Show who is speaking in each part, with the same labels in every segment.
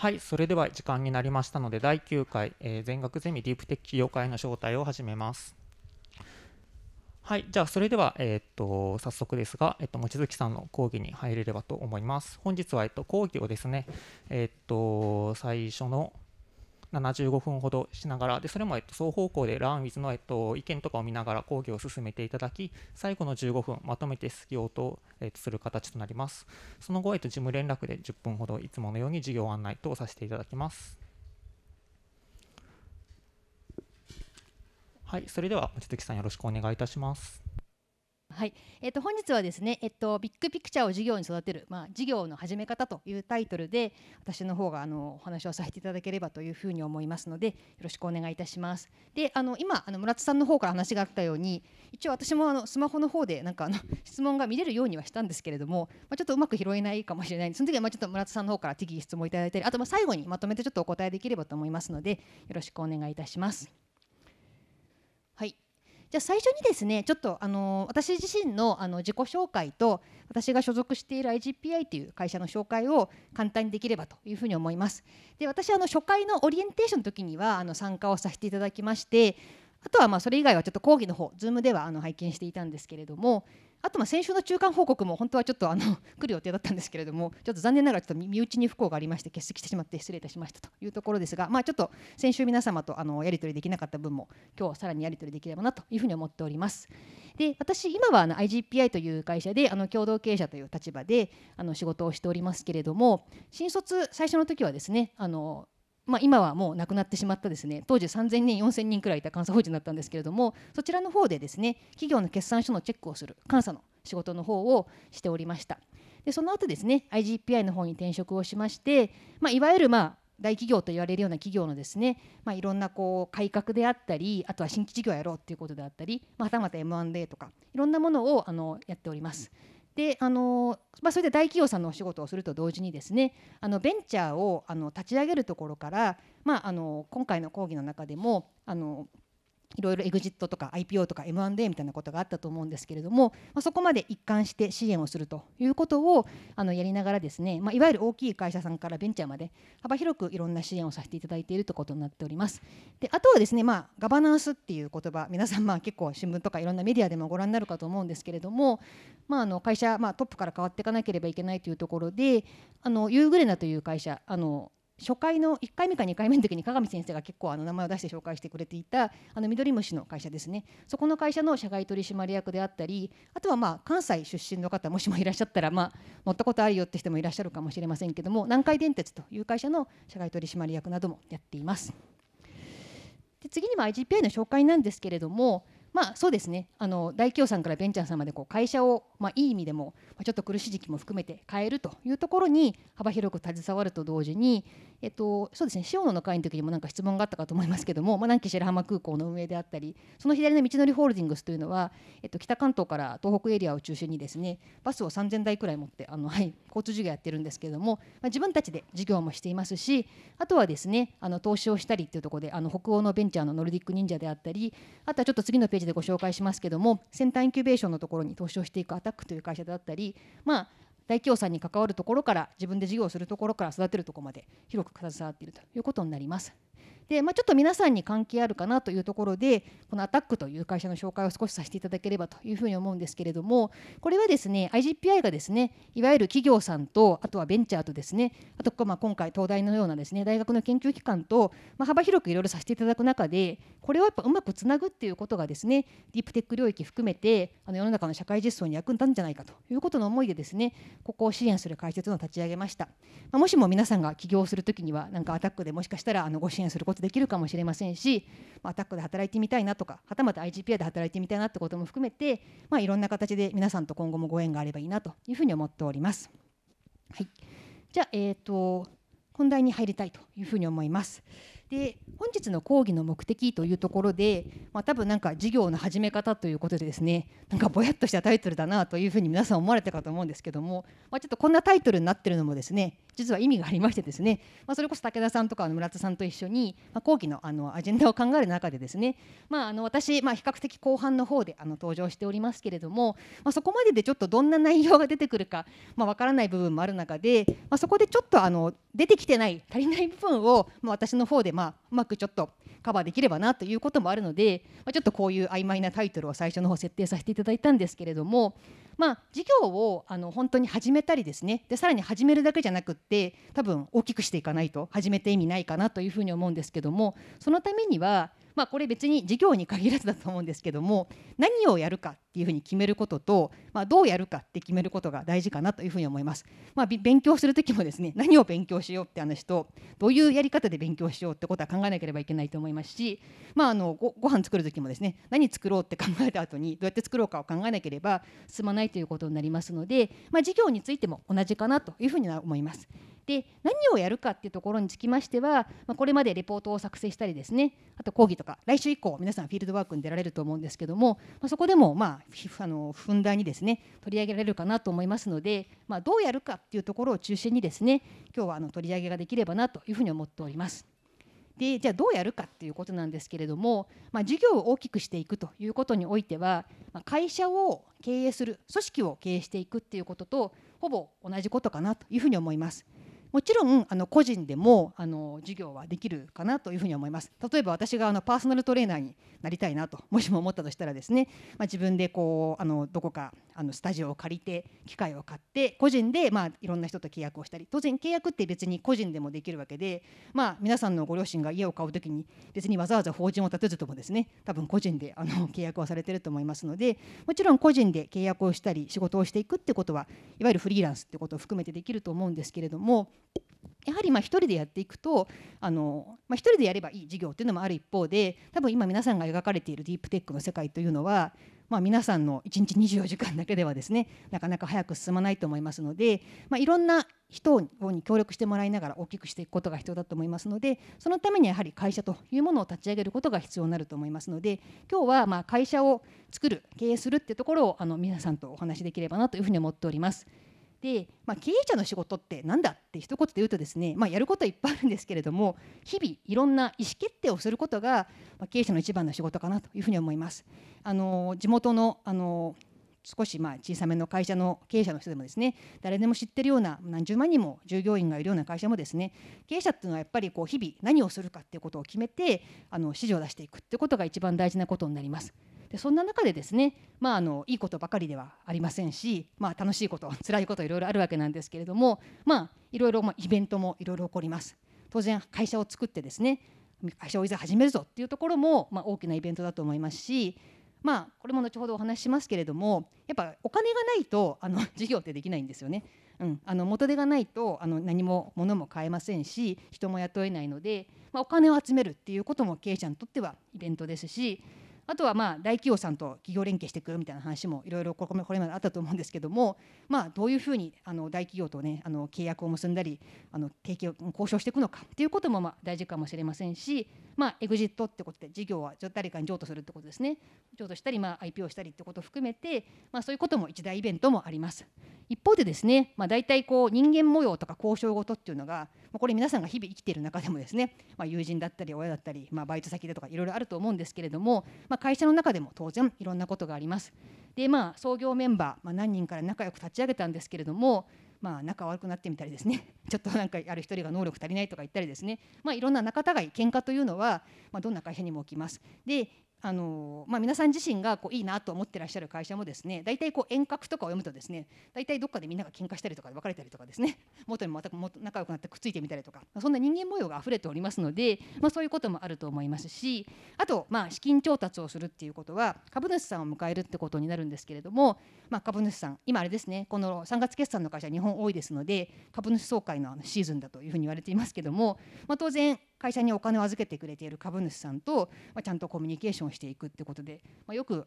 Speaker 1: はい、それでは時間になりましたので、第9回、えー、全学ゼミディープテック企業会の招待を始めます。はい、じゃあそれでは、えー、っと早速ですが、えっと、望月さんの講義に入れればと思います。本日は、えっと、講義をですね、えっと最初の75分ほどしながらでそれもえっと双方向でランウィズのえっと意見とかを見ながら講義を進めていただき最後の15分まとめて質疑応答えっとする形となりますその後えっと事務連絡で10分ほどいつものように授業案内とさせていただきますはいそれでは望月さんよろしくお願いいたします
Speaker 2: はい、えっ、ー、と本日はですね、えっ、ー、とビッグピクチャーを事業に育てる、まあ事業の始め方というタイトルで私の方があのお話をさせていただければというふうに思いますので、よろしくお願いいたします。で、あの今あの村田さんの方から話があったように、一応私もあのスマホの方でなんかあの 質問が見れるようにはしたんですけれども、まあちょっとうまく拾えないかもしれない。その時はまあちょっと村田さんの方から適宜質問いただいたり、あとまあ最後にまとめてちょっとお答えできればと思いますので、よろしくお願いいたします。はい、じゃあ最初にですねちょっとあの私自身のあの自己紹介と私が所属している IGPI という会社の紹介を簡単にできればというふうに思います。で私あの初回のオリエンテーションの時にはあの参加をさせていただきましてあとはまあそれ以外はちょっと講義の方 Zoom ではあの拝見していたんですけれどもあとまあ先週の中間報告も本当はちょっとあの 来る予定だったんですけれども、ちょっと残念ながらちょっと身内に不幸がありまして、欠席してしまって失礼いたしましたというところですが、まあ、ちょっと先週皆様とあのやり取りできなかった分も、今日さらにやり取りできればなというふうに思っております。で私、今はあの IGPI という会社であの共同経営者という立場であの仕事をしておりますけれども、新卒最初の時はですね、あのまあ、今はもう亡くなってしまったですね当時3000人4000人くらいいた監査法人だったんですけれどもそちらの方でですね企業の決算書のチェックをする監査の仕事の方をしておりましたでその後ですね IGPI の方に転職をしまして、まあ、いわゆるまあ大企業と言われるような企業のですね、まあ、いろんなこう改革であったりあとは新規事業やろうということであったり、まあ、はたまた M&A とかいろんなものをあのやっております。うんであのまあ、それで大企業さんのお仕事をすると同時にですねあのベンチャーをあの立ち上げるところから、まあ、あの今回の講義の中でもあのいろいろエグジットとか IPO とか M&A みたいなことがあったと思うんですけれども、まあ、そこまで一貫して支援をするということをあのやりながらですね、まあ、いわゆる大きい会社さんからベンチャーまで幅広くいろんな支援をさせていただいているということになっております。であとはですね、まあ、ガバナンスっていう言葉皆さんまあ結構新聞とかいろんなメディアでもご覧になるかと思うんですけれども、まあ、あの会社、まあ、トップから変わっていかなければいけないというところであのユーグレナという会社あの初回の1回目か2回目の時に加賀美先生が結構あの名前を出して紹介してくれていたあの緑虫の会社ですねそこの会社の社外取締役であったりあとはまあ関西出身の方もしもいらっしゃったらまあ乗ったことあるよって人もいらっしゃるかもしれませんけども南海電鉄という会社の社外取締役などもやっています。で次にも IGPI の紹介なんですけれどもまあそうですねあの大企業さんからベンチャーさんまでこう会社を、まあ、いい意味でも、まあ、ちょっと苦しい時期も含めて変えるというところに幅広く携わると同時に、えっと、そうですね塩野の会の時にもなんか質問があったかと思いますけども、まあ、南紀白浜空港の運営であったりその左の道のりホールディングスというのは、えっと、北関東から東北エリアを中心にですねバスを3000台くらい持ってあの、はい、交通事業やってるんですけども、まあ、自分たちで事業もしていますしあとはですねあの投資をしたりっていうところであの北欧のベンチャーのノルディック忍者であったりあとはちょっと次のページでご紹介しますけども先端インキュベーションのところに投資をしていくアタックという会社だったりまあ大企業さんに関わるところから自分で事業をするところから育てるところまで広く携わっているということになります。で、まあ、ちょっと皆さんに関係あるかなというところでこのアタックという会社の紹介を少しさせていただければというふうに思うんですけれどもこれはですね IGPI がですねいわゆる企業さんとあとはベンチャーとですねあとまあ今回東大のようなですね大学の研究機関と、まあ、幅広くいろいろさせていただく中でこれをやっぱうまくつなぐっていうことがですねディープテック領域含めてあの世の中の社会実装に役立つんじゃないかということの思いでですねここを支援する会社というのを立ち上げました、まあ、もしも皆さんが起業するときにはなんかアタックでもしかしたらあのご支援することできるかもしれませんし、まアタックで働いてみたいなとかはたまた IGPI で働いてみたいなってことも含めて、まあ、いろんな形で皆さんと今後もご縁があればいいなというふうに思っております。はい、じゃあ、えーと本題に入りたいというふうに思います。で本日の講義の目的というところで、まあ、多分なんか授業の始め方ということでですねなんかぼやっとしたタイトルだなというふうに皆さん思われたかと思うんですけども、まあ、ちょっとこんなタイトルになってるのもですね実は意味がありましてですね、まあ、それこそ武田さんとか村田さんと一緒に、まあ、講義のあのアジェンダを考える中でですね、まあ、あの私、まあ、比較的後半の方であの登場しておりますけれども、まあ、そこまででちょっとどんな内容が出てくるかわ、まあ、からない部分もある中で、まあ、そこでちょっとあの出てきてない足りない部分を、まあ、私の方でまあ、うまくちょっとカバーできればなということもあるので、まあ、ちょっとこういう曖昧なタイトルを最初の方設定させていただいたんですけれども、まあ、事業をあの本当に始めたりですねでさらに始めるだけじゃなくって多分大きくしていかないと始めて意味ないかなというふうに思うんですけどもそのためには、まあ、これ別に事業に限らずだと思うんですけども何をやるかっていうふうに決めることと、まあ、どうやるかって決めることが大事かなというふうに思います。まあ、勉強するときもですね 何を勉強しようって話とどういうやり方で勉強しようってことは考えなければいけないと思いますし、まあ、あのごご飯作るときもですね何作ろうって考えた後にどうやって作ろうかを考えなければ進まないということになりますので、まあ、事業についても同じかなというふうには思います。で何をやるかっていうところにつきましては、まあ、これまでレポートを作成したりですねあと講義とか来週以降皆さんフィールドワークに出られると思うんですけども、まあ、そこでもまああのふんだんにですね取り上げられるかなと思いますので、まあ、どうやるかっていうところを中心にですね今日はあの取り上げができればなというふうに思っております。でじゃあどうやるかっていうことなんですけれども、まあ、事業を大きくしていくということにおいては、まあ、会社を経営する組織を経営していくっていうこととほぼ同じことかなというふうに思います。もちろんあの個人でもあの授業はできるかなというふうに思います。例えば私があのパーソナルトレーナーになりたいなともしも思ったとしたらですね、まあ、自分でこうあのどこかあのスタジオを借りて機械を買って個人でまあいろんな人と契約をしたり当然契約って別に個人でもできるわけで、まあ、皆さんのご両親が家を買う時に別にわざわざ法人を立てずともですね多分個人であの契約をされてると思いますのでもちろん個人で契約をしたり仕事をしていくってことはいわゆるフリーランスってことを含めてできると思うんですけれどもやはりまあ1人でやっていくとあの、まあ、1人でやればいい事業っていうのもある一方で多分今皆さんが描かれているディープテックの世界というのは、まあ、皆さんの1日24時間だけではですねなかなか早く進まないと思いますので、まあ、いろんな人に協力してもらいながら大きくしていくことが必要だと思いますのでそのためにやはり会社というものを立ち上げることが必要になると思いますので今日はま会社を作る経営するってところをあの皆さんとお話しできればなというふうに思っております。で、まあ、経営者の仕事って何だって一言で言うとですね、まあ、やることいっぱいあるんですけれども日々いろんな意思決定をすることが、まあ、経営者の一番の仕事かなというふうに思います。あの地元のあの少しまあ小さめの会社の経営者の人でもですね誰でも知ってるような何十万人も従業員がいるような会社もですね経営者っていうのはやっぱりこう日々何をするかっていうことを決めてあの指示を出していくっていうことが一番大事なことになります。でそんな中でですね、まあ、あのいいことばかりではありませんし、まあ、楽しいこと 辛いこといろいろあるわけなんですけれども、まあ、いろいろ、まあ、イベントもいろいろ起こります当然会社を作ってですね会社をいざ始めるぞっていうところも、まあ、大きなイベントだと思いますしまあ、これも後ほどお話ししますけれどもやっぱお金がないとあの 事業ってできないんですよね。うん、あの元手がないとあの何も物も買えませんし人も雇えないので、まあ、お金を集めるっていうことも経営者にとってはイベントですしあとはまあ大企業さんと企業連携していくみたいな話もいろいろこれまであったと思うんですけども、まあ、どういうふうにあの大企業と、ね、あの契約を結んだりあの提携を交渉していくのかっていうこともまあ大事かもしれませんし、まあ、エグジットってことで事業は誰かに譲渡するってことですね譲渡したり、まあ、IPO したりってことを含めて、まあ、そういうことも一大イベントもあります一方でですね、まあ、大体こう人間模様とか交渉事っていうのがまあ、これ皆さんが日々生きている中でもですね、まあ、友人だったり親だったり、まあ、バイト先だとかいろいろあると思うんですけれども、まあ、会社の中でも当然いろんなことがあります。でまあ創業メンバー、まあ、何人から仲良く立ち上げたんですけれども、まあ、仲悪くなってみたりですね ちょっとなんかある一人が能力足りないとか言ったりですね、まあ、いろんな仲違い喧嘩というのは、まあ、どんな会社にも起きますであのまあ、皆さん自身がこういいなと思ってらっしゃる会社もですね大体こう遠隔とかを読むとですね大体どっかでみんなが喧嘩したりとか別れたりとかですね 元にまた仲良くなってくっついてみたりとかそんな人間模様が溢れておりますので、まあ、そういうこともあると思いますしあと、まあ、資金調達をするっていうことは株主さんを迎えるってことになるんですけれども、まあ、株主さん今あれですねこの3月決算の会社日本多いですので株主総会のシーズンだというふうに言われていますけども、まあ、当然会社にお金を預けてくれている株主さんと、まあ、ちゃんとコミュニケーションしていくってことで、まあ、よく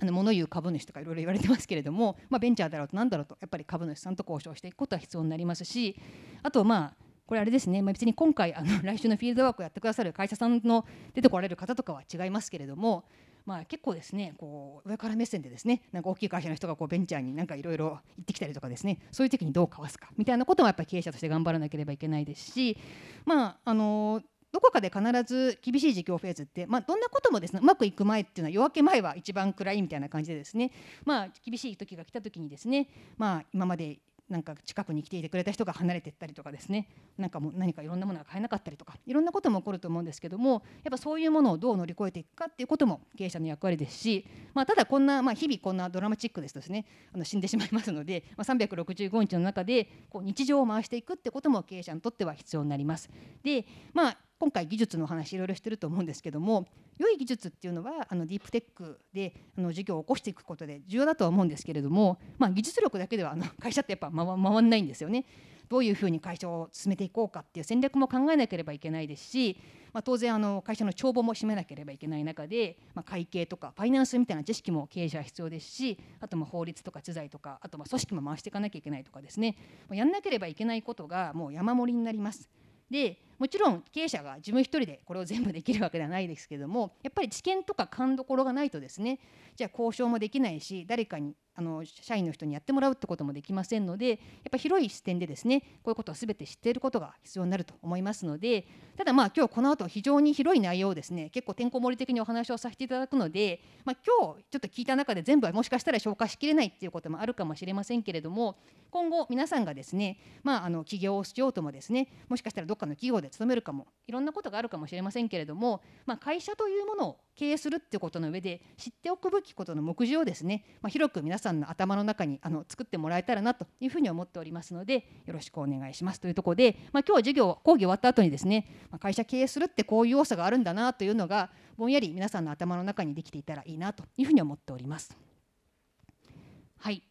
Speaker 2: あの物言う株主とかいろいろ言われてますけれども、まあ、ベンチャーだろうと何だろうとやっぱり株主さんと交渉していくことは必要になりますしあとまあこれあれですね、まあ、別に今回あの来週のフィールドワークをやってくださる会社さんの出てこられる方とかは違いますけれどもまあ、結構ですねこう上から目線でですねなんか大きい会社の人がこうベンチャーになんかいろいろ行ってきたりとかですねそういう時にどうかわすかみたいなこともやっぱり経営者として頑張らなければいけないですしまああのどこかで必ず厳しい自供フェーズって、まあ、どんなこともですねうまくいく前っていうのは夜明け前は一番暗いみたいな感じでですね、まあ、厳しい時が来た時にですね、まあ、今までなんか近くに来ていてくれた人が離れていったりとかですねなんかもう何かいろんなものが買えなかったりとかいろんなことも起こると思うんですけどもやっぱそういうものをどう乗り越えていくかっていうことも経営者の役割ですし、まあ、ただこんな、まあ、日々こんなドラマチックですとですねあの死んでしまいますので、まあ、365日の中でこう日常を回していくってことも経営者にとっては必要になります。でまあ今回技術の話いろいろしてると思うんですけども良い技術っていうのはあのディープテックであの事業を起こしていくことで重要だとは思うんですけれども、まあ、技術力だけではあの会社ってやっぱ回らないんですよね。どういうふうに会社を進めていこうかっていう戦略も考えなければいけないですし、まあ、当然あの会社の帳簿も締めなければいけない中で、まあ、会計とかファイナンスみたいな知識も経営者は必要ですしあとま法律とか知財とかあとま組織も回していかなきゃいけないとかですねやんなければいけないことがもう山盛りになります。でもちろん経営者が自分一人でこれを全部できるわけではないですけどもやっぱり知見とか勘どころがないとですねじゃあ交渉もできないし誰かにあの社員の人にやってもらうってこともできませんのでやっぱ広い視点でですねこういうことを全て知っていることが必要になると思いますのでただまあ今日この後非常に広い内容をですね結構てんこ盛り的にお話をさせていただくので、まあ、今日ちょっと聞いた中で全部はもしかしたら消化しきれないっていうこともあるかもしれませんけれども今後皆さんがですね、まあ、あの起業をしようともですねもしかしたらどっかの企業で勤めるかもいろんなことがあるかもしれませんけれども、まあ、会社というものを経営するっていうことの上で知っておくべきことの目次をですね、まあ、広く皆さんの頭の中にあの作ってもらえたらなというふうに思っておりますのでよろしくお願いしますというところで、まあ、今日授業講義終わった後にですね、まあ、会社経営するってこういう要素があるんだなというのがぼんやり皆さんの頭の中にできていたらいいなというふうに思っております。はい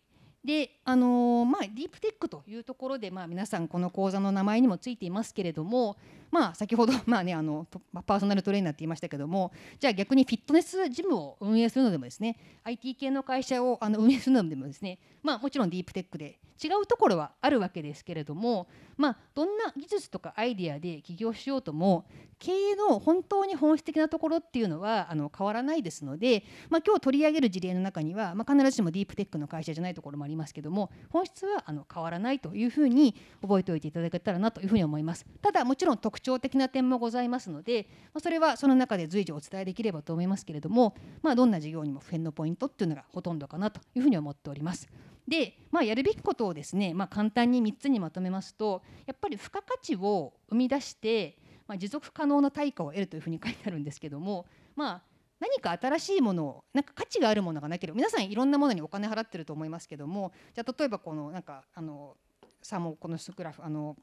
Speaker 2: であのー、まあ、ディープテックというところで、まあ、皆さんこの講座の名前にもついていますけれども、まあ、先ほど、まあね、あのパーソナルトレーナーって言いましたけれどもじゃあ逆にフィットネスジムを運営するのでもですね IT 系の会社をあの運営するのでもですね、まあ、もちろんディープテックで違うところはあるわけですけれども、まあ、どんな技術とかアイデアで起業しようとも経営の本当に本質的なところっていうのはあの変わらないですので、まあ、今日取り上げる事例の中には、まあ、必ずしもディープテックの会社じゃないところもありますりますけども本質はあの変わらないというふうに覚えておいていただけたらなというふうに思いますただもちろん特徴的な点もございますので、まそれはその中で随時お伝えできればと思いますけれども、まあ、どんな事業にも普遍のポイントっていうのがほとんどかなというふうに思っておりますで、まあ、やるべきことをですね、まあ、簡単に3つにまとめますとやっぱり付加価値を生み出して、まあ、持続可能な対価を得るというふうに書いてあるんですけどもまあ何か新しいものをなんか価値があるものがなければ皆さんいろんなものにお金払ってると思いますけどもじゃあ例えばこのなんかあのサモコのスクラフあの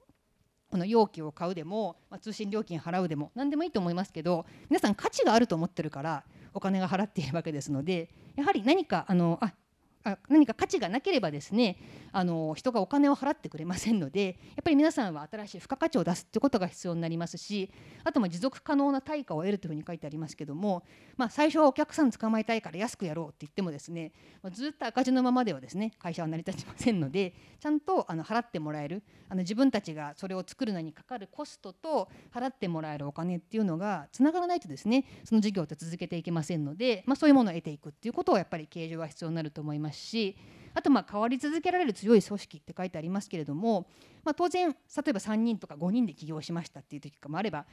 Speaker 2: この容器を買うでも、まあ、通信料金払うでも何でもいいと思いますけど皆さん価値があると思ってるからお金が払っているわけですのでやはり何かあのああ何か価値がなければですねあの人がお金を払ってくれませんのでやっぱり皆さんは新しい付加価値を出すってことが必要になりますしあとま持続可能な対価を得るというふうに書いてありますけども、まあ、最初はお客さん捕まえたいから安くやろうって言ってもですねずっと赤字のままではですね会社は成り立ちませんのでちゃんとあの払ってもらえるあの自分たちがそれを作るのにかかるコストと払ってもらえるお金っていうのがつながらないとですねその事業って続けていけませんので、まあ、そういうものを得ていくっていうことをやっぱり経営上は必要になると思います。ますしあとまあ変わり続けられる強い組織って書いてありますけれども、まあ、当然例えば3人とか5人で起業しましたっていう時もあれば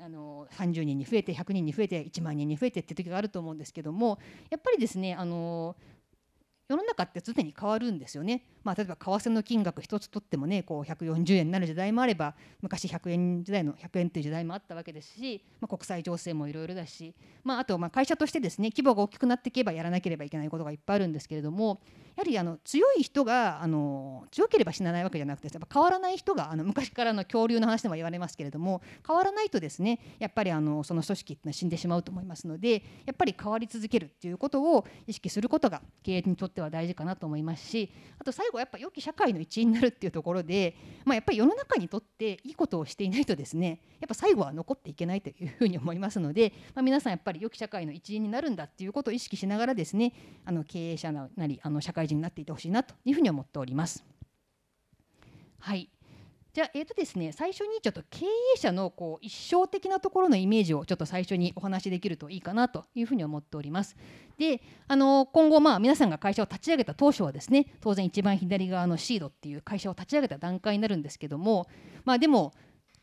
Speaker 2: あの30人に増えて100人に増えて1万人に増えてっていう時があると思うんですけどもやっぱりですねあの世の中って常に変わるんですよね。まあ、例えば為替の金額一つとってもねこう140円になる時代もあれば昔100円時代の100円っていう時代もあったわけですし、まあ、国際情勢もいろいろだし、まあ、あとまあ会社としてですね規模が大きくなっていけばやらなければいけないことがいっぱいあるんですけれどもやはりあの強い人があの強ければ死なないわけじゃなくてやっぱ変わらない人があの昔からの恐竜の話でも言われますけれども変わらないとですねやっぱりあのその組織ってのは死んでしまうと思いますのでやっぱり変わり続けるっていうことを意識することが経営にとっては大事かなと思いますしあと最後やっぱ良き社会の一員になるっていうところで、まあ、やっぱり世の中にとっていいことをしていないとですねやっぱ最後は残っていけないというふうに思いますので、まあ、皆さんやっぱり良き社会の一員になるんだっていうことを意識しながらですねあの経営者なりあの社会会人になっていてほしいなというふうに思っております。はいじゃあ、えーとですね、最初にちょっと経営者のこう一生的なところのイメージをちょっと最初にお話しできるといいかなというふうに思っております。であの今後、まあ、皆さんが会社を立ち上げた当初はですね当然一番左側のシードっていう会社を立ち上げた段階になるんですけども、まあ、でも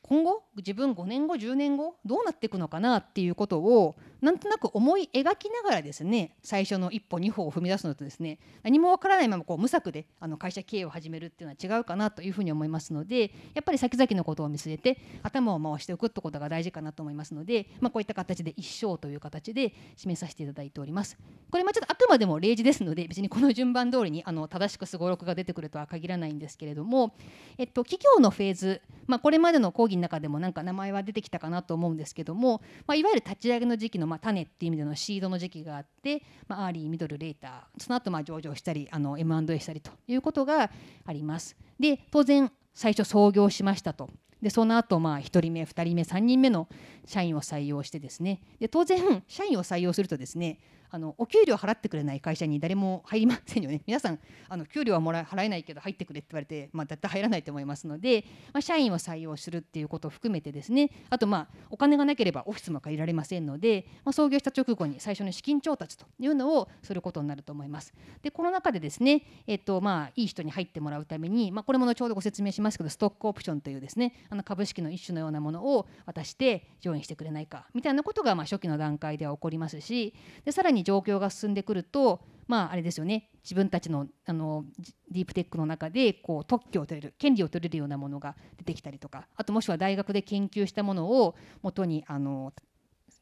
Speaker 2: 今後自分5年後10年後どうなっていくのかなっていうことをなんとなく思い描きながらですね最初の一歩二歩を踏み出すのとですね何もわからないままこう無策であの会社経営を始めるっていうのは違うかなというふうに思いますのでやっぱり先々のことを見据えて頭を回しておくってことが大事かなと思いますので、まあ、こういった形で一生という形で示させていただいております。これまあちょっとあくまでも例示ですので別にこの順番通りにあの正しくすごろくが出てくるとは限らないんですけれども、えっと、企業のフェーズ、まあ、これまでの講義の中でもなんか名前は出てきたかなと思うんですけども、まあ、いわゆる立ち上げの時期のまあ、種っていう意味でのシードの時期があって、まあ、アーリーミドルレーターその後まあ上場したりあの M&A したりということがあります。で当然最初創業しましたとでその後まあ1人目2人目3人目の社員を採用してですねで当然社員を採用するとですねあのお給料払ってくれない会社に誰も入りませんよね 皆さんあの給料はもら払えないけど入ってくれって言われて、まあ、だって入らないと思いますので、まあ、社員を採用するっていうことを含めてですねあとまあお金がなければオフィスも借りられませんので、まあ、創業した直後に最初の資金調達というのをすることになると思います。でこの中でですね、えっとまあ、いい人に入ってもらうために、まあ、これも後ほどご説明しますけどストックオプションというですねあの株式の一種のようなものを渡して上院してくれないかみたいなことがまあ初期の段階では起こりますしでさらにに状況が進んでくるとまああれですよね自分たちのあのディープテックの中でこう特許を取れる権利を取れるようなものが出てきたりとかあともしくは大学で研究したものを元にあの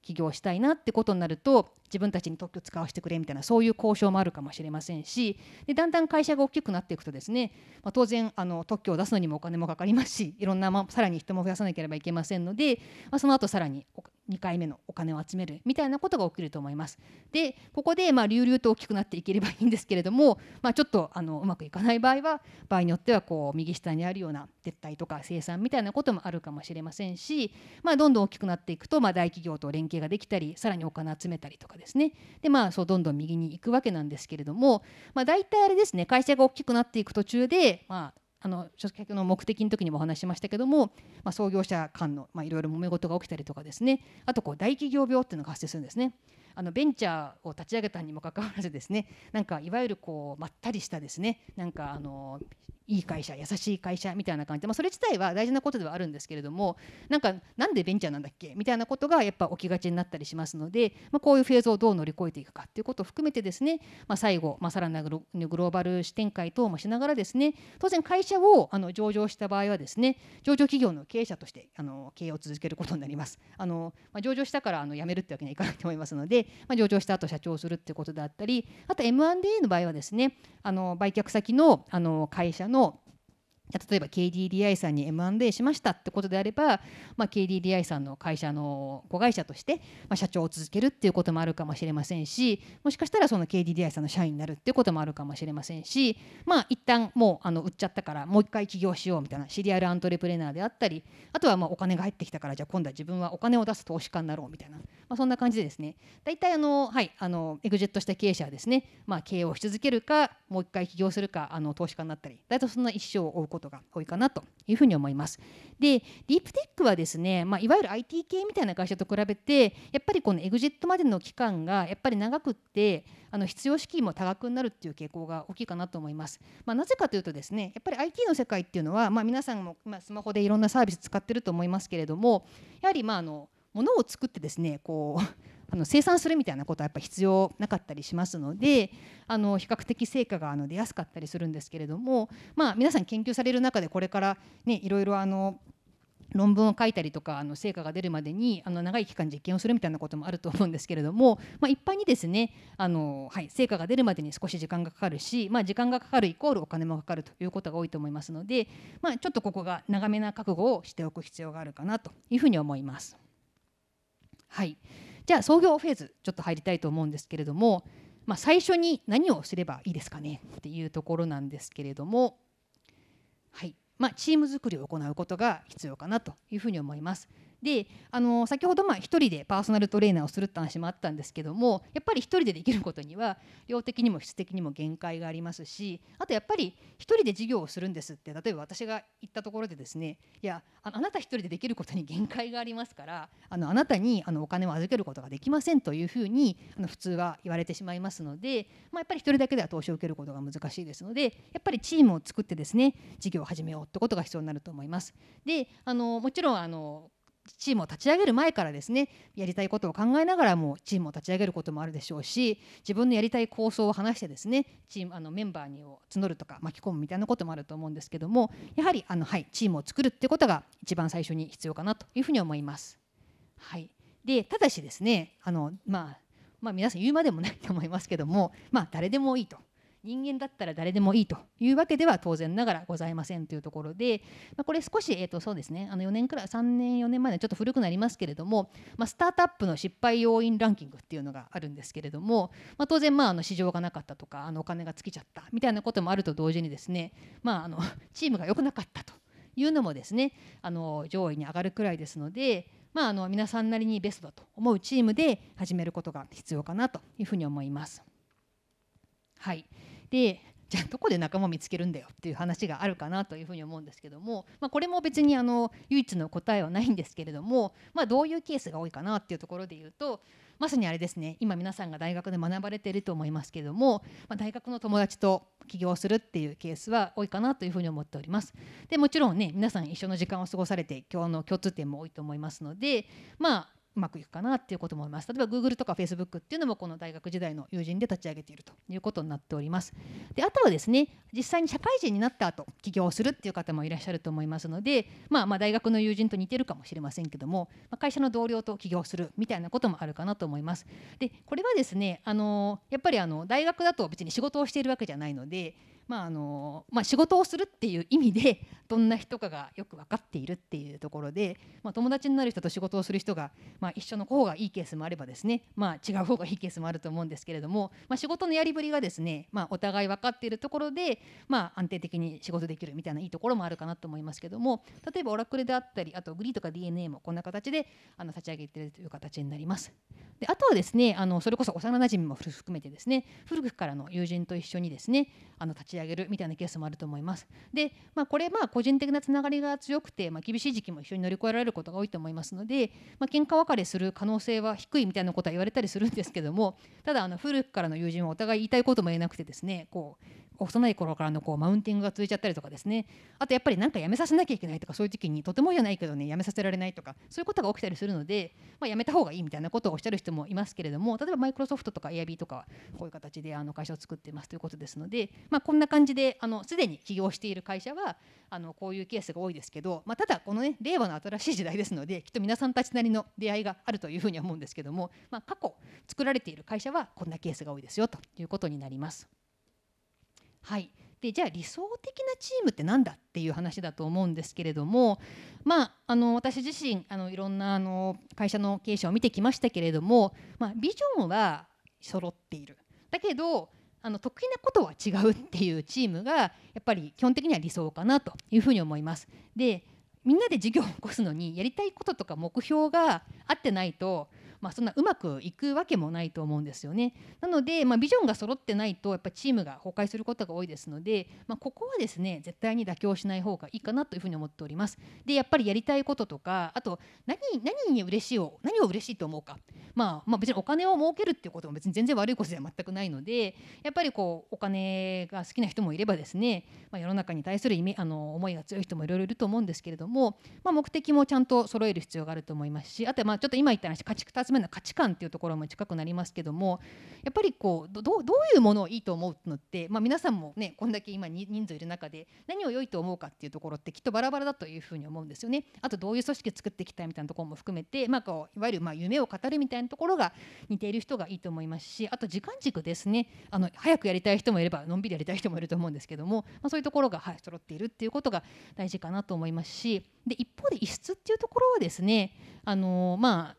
Speaker 2: 起業したいなってことになると自分たちに特許使わせてくれみたいなそういう交渉もあるかもしれませんしでだんだん会社が大きくなっていくとですね、まあ、当然あの特許を出すのにもお金もかかりますしいろんな、まあ、さらに人も増やさなければいけませんので、まあ、その後さらに2回目のお金を集めるみたいなことが起きると思います。でここでまあ流々と大きくなっていければいいんですけれども、まあ、ちょっとあのうまくいかない場合は場合によってはこう右下にあるような撤退とか生産みたいなこともあるかもしれませんし、まあ、どんどん大きくなっていくとまあ大企業と連携ができたりさらにお金集めたりとかですねでまあそうどんどん右に行くわけなんですけれども、まあ、大体あれですね会社が大きくなっていく途中で、まあ、あの書客の目的の時にもお話しましたけども、まあ、創業者間のいろいろ揉め事が起きたりとかですねあとこう大企業病っていうのが発生するんですね。あのベンチャーを立ち上げたにもかかわらずですねなんかいわゆるこうまったりしたですねなんかあのいい会社優しい会社みたいな感じで、まあ、それ自体は大事なことではあるんですけれどもなんかなんでベンチャーなんだっけみたいなことがやっぱ起きがちになったりしますので、まあ、こういうフェーズをどう乗り越えていくかっていうことを含めてですね、まあ、最後、まあ、さらなるグローバル視点会等もしながらですね当然会社をあの上場した場合はですね上場企業の経営者としてあの経営を続けることになります。あのまあ、上場したからあの辞めるってわけにはいかないと思いますので、まあ、上場した後社長をするってことであったりあと M&A の場合はですねあの売却先のあの会社の例えば KDDI さんに M&A しましたってことであれば、まあ、KDDI さんの会社の子会社として、まあ、社長を続けるっていうこともあるかもしれませんしもしかしたらその KDDI さんの社員になるっていうこともあるかもしれませんしまあ一旦もうあの売っちゃったからもう一回起業しようみたいなシリアルアントレプレナーであったりあとはまあお金が入ってきたからじゃあ今度は自分はお金を出す投資家になろうみたいな、まあ、そんな感じでですね大体あの、はい、あのエグジェットした経営者はですね、まあ、経営をし続けるかもう一回起業するかあの投資家になったり大体そんな一生を追うことことが多いかなというふうに思います。で、ディープテックはですね、まあ、いわゆる IT 系みたいな会社と比べて、やっぱりこのエグジットまでの期間がやっぱり長くって、あの必要資金も多額になるっていう傾向が大きいかなと思います。まあ、なぜかというとですね、やっぱり IT の世界っていうのは、まあ、皆さんも今スマホでいろんなサービス使ってると思いますけれども、やはりまああの物を作ってですね、こうあの生産するみたいなことはやっぱ必要なかったりしますのであの比較的成果があの出やすかったりするんですけれども、まあ、皆さん研究される中でこれから、ね、いろいろあの論文を書いたりとかあの成果が出るまでにあの長い期間実験をするみたいなこともあると思うんですけれども、まあ、一般にですねあの、はい、成果が出るまでに少し時間がかかるし、まあ、時間がかかるイコールお金もかかるということが多いと思いますので、まあ、ちょっとここが長めな覚悟をしておく必要があるかなというふうに思います。はい、じゃあ創業フェーズちょっと入りたいと思うんですけれども、まあ、最初に何をすればいいですかねっていうところなんですけれども、はいまあ、チーム作りを行うことが必要かなというふうに思います。であの先ほどまあ1人でパーソナルトレーナーをするって話もあったんですけどもやっぱり1人でできることには量的にも質的にも限界がありますしあとやっぱり1人で事業をするんですって例えば私が言ったところでですねいやあなた1人でできることに限界がありますからあのあなたにあのお金を預けることができませんというふうにあの普通は言われてしまいますので、まあ、やっぱり1人だけでは投資を受けることが難しいですのでやっぱりチームを作ってですね事業を始めようってことが必要になると思います。であのもちろんあのチームを立ち上げる前からですねやりたいことを考えながらもチームを立ち上げることもあるでしょうし自分のやりたい構想を話してですねチームあのメンバーにを募るとか巻き込むみたいなこともあると思うんですけどもやはりあの、はい、チームを作るってことが一番最初に必要かなというふうに思います。はい、でただしですねあの、まあ、まあ皆さん言うまでもないと思いますけども、まあ、誰でもいいと人間だったら誰でもいいというわけでは当然ながらございませんというところで、まあ、これ少し、えー、とそうですねあの4年くらい3年4年前でちょっと古くなりますけれども、まあ、スタートアップの失敗要因ランキングっていうのがあるんですけれども、まあ、当然まああの市場がなかったとかあのお金が尽きちゃったみたいなこともあると同時にですね、まあ、あの チームが良くなかったというのもですねあの上位に上がるくらいですので。まあ、あの皆さんなりにベストだと思うチームで始めることが必要かなというふうに思います。はい、でじゃあどこで仲間見つけるんだよっていう話があるかなというふうに思うんですけども、まあ、これも別にあの唯一の答えはないんですけれども、まあ、どういうケースが多いかなっていうところで言うとまさにあれですね今皆さんが大学で学ばれていると思いますけれども、まあ、大学の友達と起業するっていうケースは多いかなというふうに思っております。でもちろんね皆さん一緒の時間を過ごされて今日の共通点も多いと思いますのでまあうまくいくかなっていうことも思います。例えば Google とか Facebook っていうのもこの大学時代の友人で立ち上げているということになっております。であとはですね実際に社会人になった後起業するっていう方もいらっしゃると思いますので、まあ、まあ大学の友人と似てるかもしれませんけども、まあ、会社の同僚と起業するみたいなこともあるかなと思います。でこれはですねあのやっぱりあの大学だと別に仕事をしているわけじゃないのでまああのまあ、仕事をするっていう意味で どんな人かがよく分かっているっていうところで、まあ、友達になる人と仕事をする人が、まあ、一緒の方がいいケースもあればですね、まあ、違う方がいいケースもあると思うんですけれども、まあ、仕事のやりぶりがですね、まあ、お互い分かっているところで、まあ、安定的に仕事できるみたいないいところもあるかなと思いますけども例えばオラクルであったりあとグリーとか DNA もこんな形であの立ち上げているという形になります。であとはですねあのそれこそ幼なじみも含めてですね古くからの友人と一緒にですねあの立ちあげるみたいなケースもあると思います。で、まあ、これまあ個人的なつながりが強くて、まあ、厳しい時期も一緒に乗り越えられることが多いと思いますので、まあ喧嘩別れする可能性は低いみたいなことは言われたりするんですけどもただあの古くからの友人はお互い言いたいことも言えなくてですねこう幼い頃からのこうマウンティングが続いちゃったりとかですねあとやっぱり何かやめさせなきゃいけないとかそういう時期にとてもじゃないけどねやめさせられないとかそういうことが起きたりするので、まあ、やめた方がいいみたいなことをおっしゃる人もいますけれども例えばマイクロソフトとか AIB とかはこういう形であの会社を作ってますということですので、まあ、こんな感じであのすでに起業している会社はあのこういうケースが多いですけど、まあ、ただこの、ね、令和の新しい時代ですのできっと皆さんたちなりの出会いがあるというふうには思うんですけども、まあ、過去作られている会社はこんなケースが多いですよということになります。はいでじゃあ理想的なチームって何だっていう話だと思うんですけれども、まあ、あの私自身あのいろんなあの会社の経営者を見てきましたけれども、まあ、ビジョンは揃っているだけどあの得意なことは違うっていうチームがやっぱり基本的には理想かなというふうに思います。でみんなで事業を起こすのにやりたいこととか目標が合ってないとまあ、そんなうまくいくわけもないと思うんですよね。なので、まあ、ビジョンが揃ってないとやっぱチームが崩壊することが多いですので、まあ、ここはですね絶対に妥協しない方がいいかなというふうに思っております。でやっぱりやりたいこととかあと何何に嬉しいを何を嬉しいと思うか、まあ、まあ別にお金を儲けるっていうことも別に全然悪いことでは全くないのでやっぱりこうお金が好きな人もいればですね、まあ、世の中に対する意味あの思いが強い人もいろいろいると思うんですけれども、まあ、目的もちゃんと揃える必要があると思いますしあとはまあちょっと今言った話家畜達つめの価値観っていうところも近くなりますけどもやっぱりこうどどういうものをいいと思うのって、まあ、皆さんもねこんだけ今人数いる中で何を良いと思うかっていうところってきっとバラバラだというふうに思うんですよね。あとどういう組織作っていきたいみたいなところも含めて、まあ、こういわゆるまあ夢を語るみたいなところが似ている人がいいと思いますしあと時間軸ですねあの早くやりたい人もいればのんびりやりたい人もいると思うんですけども、まあ、そういうところが、はい、揃っているっていうことが大事かなと思いますしで一方で異質っていうところはですねあのまあ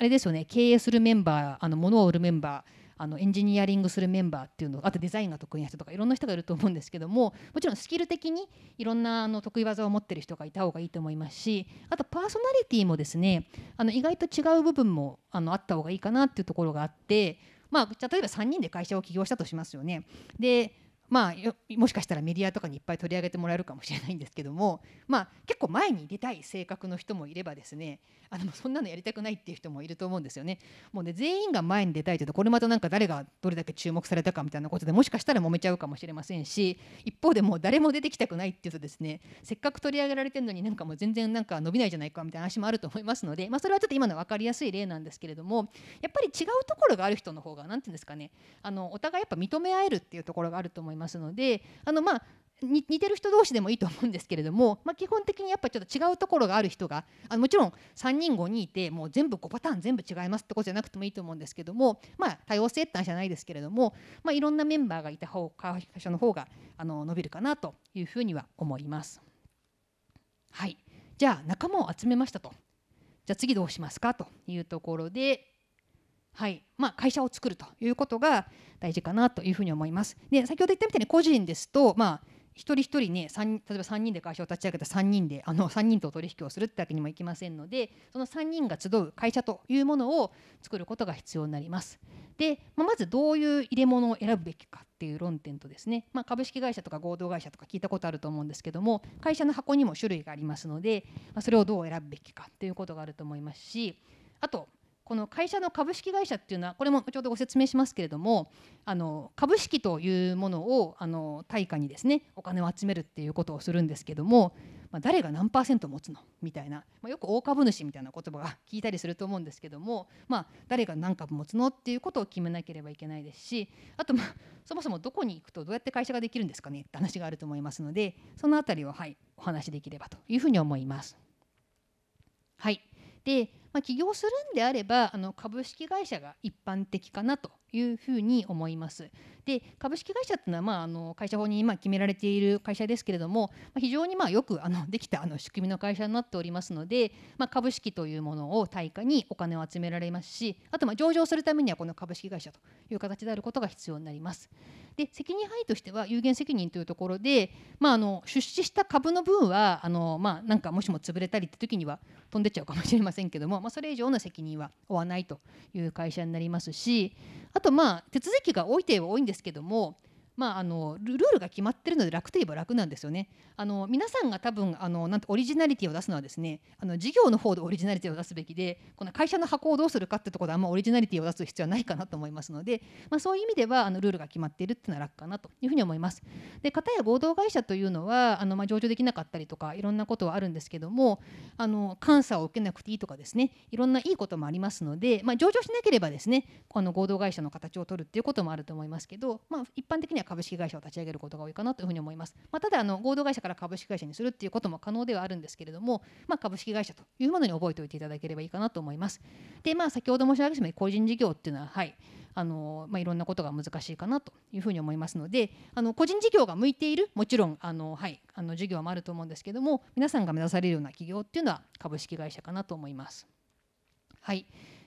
Speaker 2: あれですよね経営するメンバーあの物を売るメンバーあのエンジニアリングするメンバーっていうのあとデザインが得意な人とかいろんな人がいると思うんですけどももちろんスキル的にいろんなあの得意技を持ってる人がいた方がいいと思いますしあとパーソナリティもですねあの意外と違う部分もあのあった方がいいかなっていうところがあって、まあ、じゃ例えば3人で会社を起業したとしますよね。でまあ、もしかしたらメディアとかにいっぱい取り上げてもらえるかもしれないんですけども、まあ、結構前に出たい性格の人もいればですねあのそんなのやりたくないっていう人もいると思うんですよね。もうね全員が前に出たいというとこれまたなんか誰がどれだけ注目されたかみたいなことでもしかしたら揉めちゃうかもしれませんし一方でもう誰も出てきたくないっていうとですねせっかく取り上げられてるのになんかもう全然なんか伸びないじゃないかみたいな話もあると思いますので、まあ、それはちょっと今の分かりやすい例なんですけれどもやっぱり違うところがある人の方が何て言うんですかねあのお互いやっぱ認め合えるっていうところがあると思いますのであのまあ似てる人同士でもいいと思うんですけれども、まあ、基本的にやっぱちょっと違うところがある人があのもちろん3人5人いてもう全部5パターン全部違いますってことじゃなくてもいいと思うんですけども、まあ、多様性って話じゃないですけれども、まあ、いろんなメンバーがいた方会社の方があの伸びるかなというふうには思います。はい、じゃあ仲間を集めましたとじゃあ次どうしますかというところで、はいまあ、会社を作るということが大事かなというふうに思います。で先ほど言ったみたいに個人ですと、まあ一人一人ね3例えば3人で会社を立ち上げた3人であの3人と取引をするってわけにもいきませんのでその3人が集う会社というものを作ることが必要になります。で、まあ、まずどういう入れ物を選ぶべきかっていう論点とですね、まあ、株式会社とか合同会社とか聞いたことあると思うんですけども会社の箱にも種類がありますので、まあ、それをどう選ぶべきかっていうことがあると思いますしあとこの会社の株式会社っていうのはこれも後ほどご説明しますけれどもあの株式というものをあの対価にですねお金を集めるっていうことをするんですけども、まあ、誰が何パーセント持つのみたいな、まあ、よく大株主みたいな言葉が聞いたりすると思うんですけども、まあ、誰が何株持つのっていうことを決めなければいけないですしあと、まあ、そもそもどこに行くとどうやって会社ができるんですかねって話があると思いますのでその辺りを、はい、お話しできればというふうに思います。はい、でまあ、起業するんであればあの株式会社が一般的かなというふうに思います。で株式会社っていうのは、まあ、あの会社法に今決められている会社ですけれども、まあ、非常にまあよくあの できたあの仕組みの会社になっておりますので、まあ、株式というものを対価にお金を集められますしあとま上場するためにはこの株式会社という形であることが必要になります。で責任範囲としては有限責任というところで、まあ、あの出資した株の分はあの、まなんかもしも潰れたりって時には飛んでっちゃうかもしれませんけどもまあ、それ以上の責任は負わないという会社になりますしあとまあ手続きが多いといえば多いんですけどもまあ、あのルールが決まってるので楽といえば楽なんですよね。あの皆さんが多分あのなんてオリジナリティを出すのはですねあの事業の方でオリジナリティを出すべきでこの会社の箱をどうするかってところであんまオリジナリティを出す必要はないかなと思いますので、まあ、そういう意味ではあのルールが決まっているっていうのは楽かなというふうに思います。で片や合同会社というのはあの、まあ、上場できなかったりとかいろんなことはあるんですけどもあの監査を受けなくていいとかですねいろんないいこともありますので、まあ、上場しなければですねこの合同会社の形を取るっていうこともあると思いますけど、まあ、一般的には株式会社を立ち上げることが多いかなというふうに思います。まあ、ただあの合同会社から株式会社にするっていうことも可能ではあるんですけれども、まあ、株式会社というものに覚えておいていただければいいかなと思います。でまあ先ほど申し上げましたように個人事業っていうのははいあのまあ、いろんなことが難しいかなというふうに思いますのであの個人事業が向いているもちろんあの、はい、あの事業もあると思うんですけども皆さんが目指されるような企業っていうのは株式会社かなと思います。はい、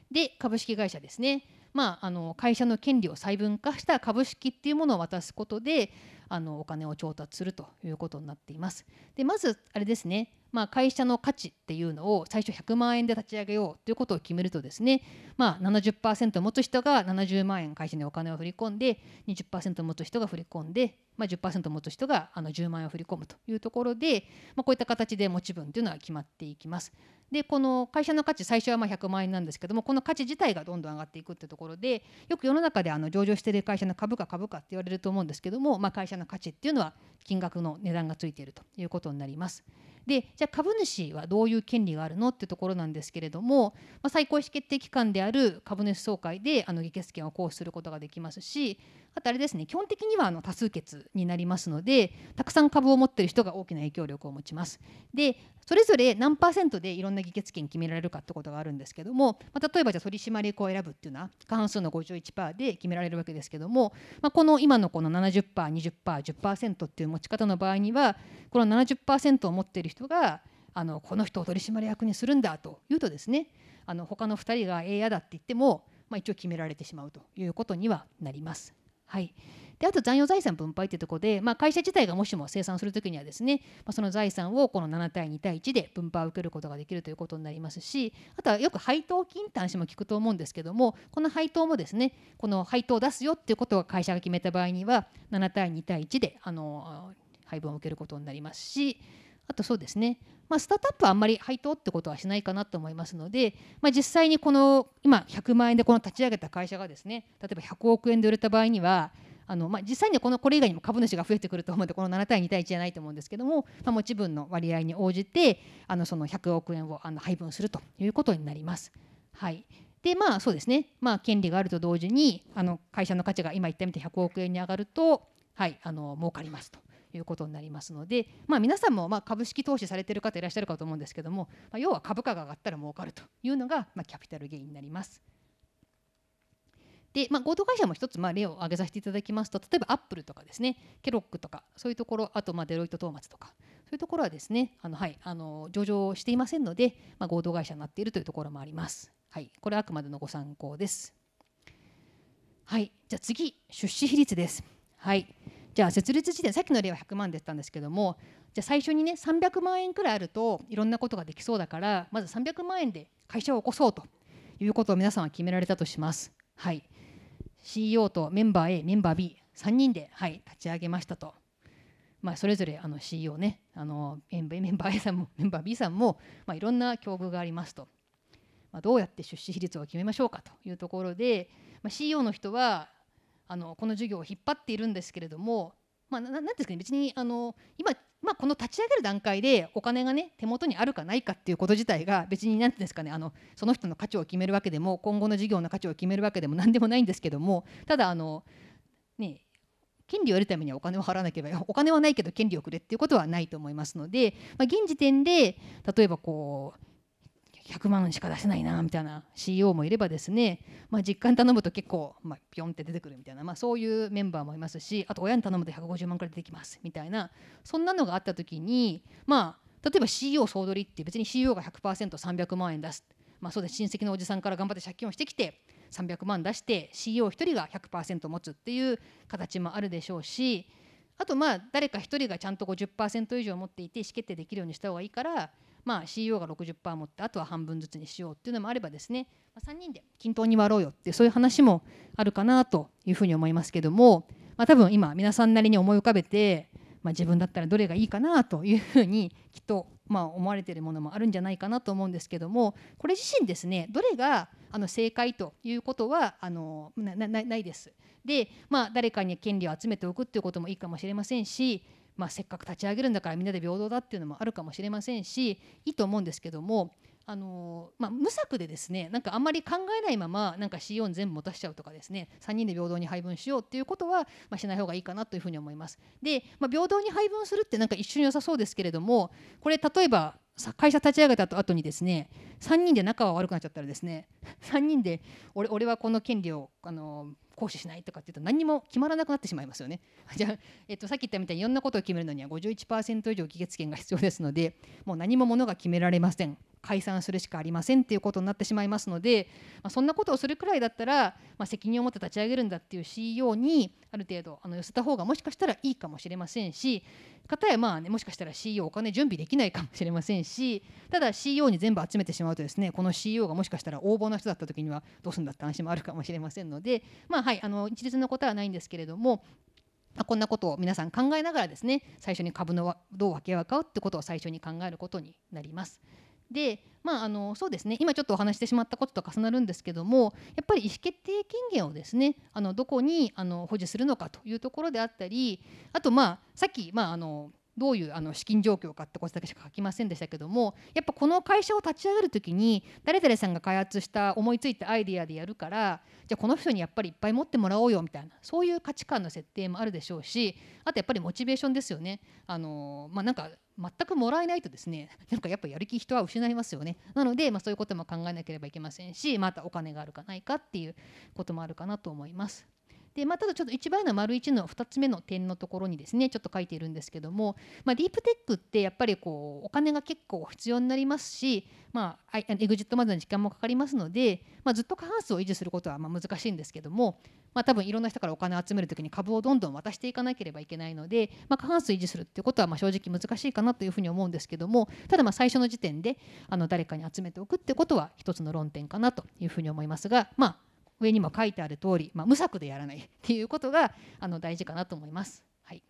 Speaker 2: で株式会社ですねまあ、あの会社の権利を細分化した株式っていうものを渡すことであのお金を調達するということになっています。でまずあれですねまあ、会社の価値っていうのを最初100万円で立ち上げようということを決めるとですね、まあ70、持つ人が70万円会社にお金を振り込んで20%持つ人が振り込んで、まあ10、持つ人があの10万円を振り込むというところで、まあ、こういった形で持ち分というのは決まっていきます。でこの会社の価値最初はま100万円なんですけどもこの価値自体がどんどん上がっていくってところでよく世の中であの上場している会社の株価株価って言われると思うんですけども、まあ、会社の価値っていうのは金額の値段がついているということになります。でじゃあ株主はどういう権利があるのっていうところなんですけれども、まあ、最高意思決定機関である株主総会であの議決権を行使することができますしあとあれですね基本的にはあの多数決になりますのでたくさん株を持っている人が大きな影響力を持ちます。でそれぞれ何パーセントでいろんな議決権決められるかってことがあるんですけども、まあ、例えばじゃ取締役を選ぶっていうのは過半数の51%で決められるわけですけども、まあ、この今のこの 70%20%10% っていう持ち方の場合にはこの70%を持っている人があのこの人を取締役にするんだというとですねあの他の2人がええやだって言っても、まあ、一応決められてしまうということにはなります。はい、であと残余財産分配というところで、まあ、会社自体がもしも生産するときにはですね、まあ、その財産をこの7対2対1で分配を受けることができるということになりますしあとはよく配当金って話も聞くと思うんですけどもこの配当もですねこの配当を出すよっていうことを会社が決めた場合には7対2対1であの配分を受けることになりますしあとそうですね、まあ、スタートアップはあんまり配当ってことはしないかなと思いますので、まあ、実際にこの今100万円でこの立ち上げた会社がですね例えば100億円で売れた場合にはあのまあ、実際にこのこれ以外にも株主が増えてくると思うのでこの7対2対1じゃないと思うんですけども、まあ、持ち分の割合に応じてあのその100億円をあの配分するということになります。はいでまあそうですね、まあ、権利があると同時にあの会社の価値が今言ったみたいに100億円に上がると、はい、あの儲かりますと。いうことになりますので、まあ、皆さんもま株式投資されてる方いらっしゃるかと思うんですけども、まあ、要は株価が上がったら儲かるというのがまキャピタルゲインになります。で、まあ、合同会社も一つまあ例を挙げさせていただきますと例えばアップルとかですねケロックとかそういうところあとまあデロイト・トーマツとかそういうところはですねあの、はい、あの上場していませんので、まあ、合同会社になっているというところもあります。はい、これはあくまでのご参考です。はい、じゃあ次出資比率です。はいじゃあ設立時点さっきの例は100万でったんですけどもじゃあ最初にね300万円くらいあるといろんなことができそうだからまず300万円で会社を起こそうということを皆さんは決められたとします。はい、CEO とメンバー A メンバー B3 人で、はい、立ち上げましたと。まあ、それぞれあの CEO ねあのメンバー A さんもメンバー B さんも、まあ、いろんな境遇がありますと、まあ、どうやって出資比率を決めましょうかというところで、まあ、CEO の人はあのこの授業を引っ張っているんですけれども、まあ、なんですかね別にあの今、まあ、この立ち上げる段階でお金がね手元にあるかないかっていうこと自体が別に何てうんですかねあのその人の価値を決めるわけでも今後の事業の価値を決めるわけでも何でもないんですけどもただあのね権利を得るためにはお金を払わなければお金はないけど権利をくれっていうことはないと思いますので、まあ、現時点で例えばこう100万しか出せないなみたいな CEO もいればですね、まあ、実家に頼むと結構、まあ、ピョンって出てくるみたいな、まあ、そういうメンバーもいますしあと親に頼むと150万くらい出てきますみたいなそんなのがあった時に、まあ、例えば CEO 総取りって別に CEO が 100%300 万円出す、まあ、そうです親戚のおじさんから頑張って借金をしてきて300万出して CEO1 人が100%持つっていう形もあるでしょうしあとまあ誰か1人がちゃんと50%以上持っていて意思決定できるようにした方がいいからまあ、CEO が60%持ってあとは半分ずつにしようっていうのもあればですね、ま3人で均等に割ろうよってそういう話もあるかなというふうに思いますけども、まあ、多分今皆さんなりに思い浮かべて、まあ、自分だったらどれがいいかなというふうにきっとまあ思われているものもあるんじゃないかなと思うんですけどもこれ自身ですねどれがあの正解ということはあのないです。で、まあ、誰かに権利を集めておくっていうこともいいかもしれませんしまあ、せっかく立ち上げるんだからみんなで平等だっていうのもあるかもしれませんしいいと思うんですけどもあのまあ、無策でですねなんかあんまり考えないままなんか C4 全部持たせちゃうとかですね3人で平等に配分しようっていうことは、まあ、しない方がいいかなというふうに思います。で、まあ、平等に配分するってなんか一瞬良さそうですけれどもこれ例えば会社立ち上げた後にですね3人で仲が悪くなっちゃったらですね3人で俺俺はこの権利をあの行使しないとかっていうと何も決まらなくなってしまいますよね。じゃあ、えっと、さっき言ったみたいにいろんなことを決めるのには51%以上議決権が必要ですのでもう何もものが決められません解散するしかありませんっていうことになってしまいますので、まあ、そんなことをするくらいだったら、まあ、責任を持って立ち上げるんだっていう CEO にある程度あの寄せた方がもしかしたらいいかもしれませんしかたやまあ、ね、もしかしたら CEO お金準備できないかもしれませんしただ CEO に全部集めてしまうとですねこの CEO がもしかしたら応募の人だった時にはどうするんだって話もあるかもしれませんので、まあ、はいあの一律の答えはないんですけれどもまこんなことを皆さん考えながらですね最初に株のどう分け分かうってことを最初に考えることになります。でまあ、あのそうですね今ちょっとお話してしまったことと重なるんですけどもやっぱり意思決定権限をですねあのどこにあの保持するのかというところであったりあとまあさっき、まあ、あのどういうあの資金状況かってことだけしか書きませんでしたけどもやっぱこの会社を立ち上げる時に誰々さんが開発した思いついたアイデアでやるからじゃあこの人にやっぱりいっぱい持ってもらおうよみたいなそういう価値観の設定もあるでしょうしあとやっぱりモチベーションですよね。あのまあ、なんか全くもらえないとですね なんかやっぱやる気人は失いますよねなので、まあ、そういうことも考えなければいけませんしまたお金があるかないかっていうこともあるかなと思います。で、まあ、ただちょっと一番の丸1の2つ目の点のところにですねちょっと書いているんですけども、まあ、ディープテックってやっぱりこうお金が結構必要になりますし、まあ、エグジットまでの時間もかかりますので、まあ、ずっと過半数を維持することはまあ難しいんですけども、まあ、多分いろんな人からお金を集めるときに株をどんどん渡していかなければいけないので、まあ、過半数維持するっていうことはまあ正直難しいかなというふうに思うんですけどもただまあ最初の時点であの誰かに集めておくってことは一つの論点かなというふうに思いますがまあ上にも書いてある通り、まあ、無策でやらない っていうことがあの大事かなと思います。はい、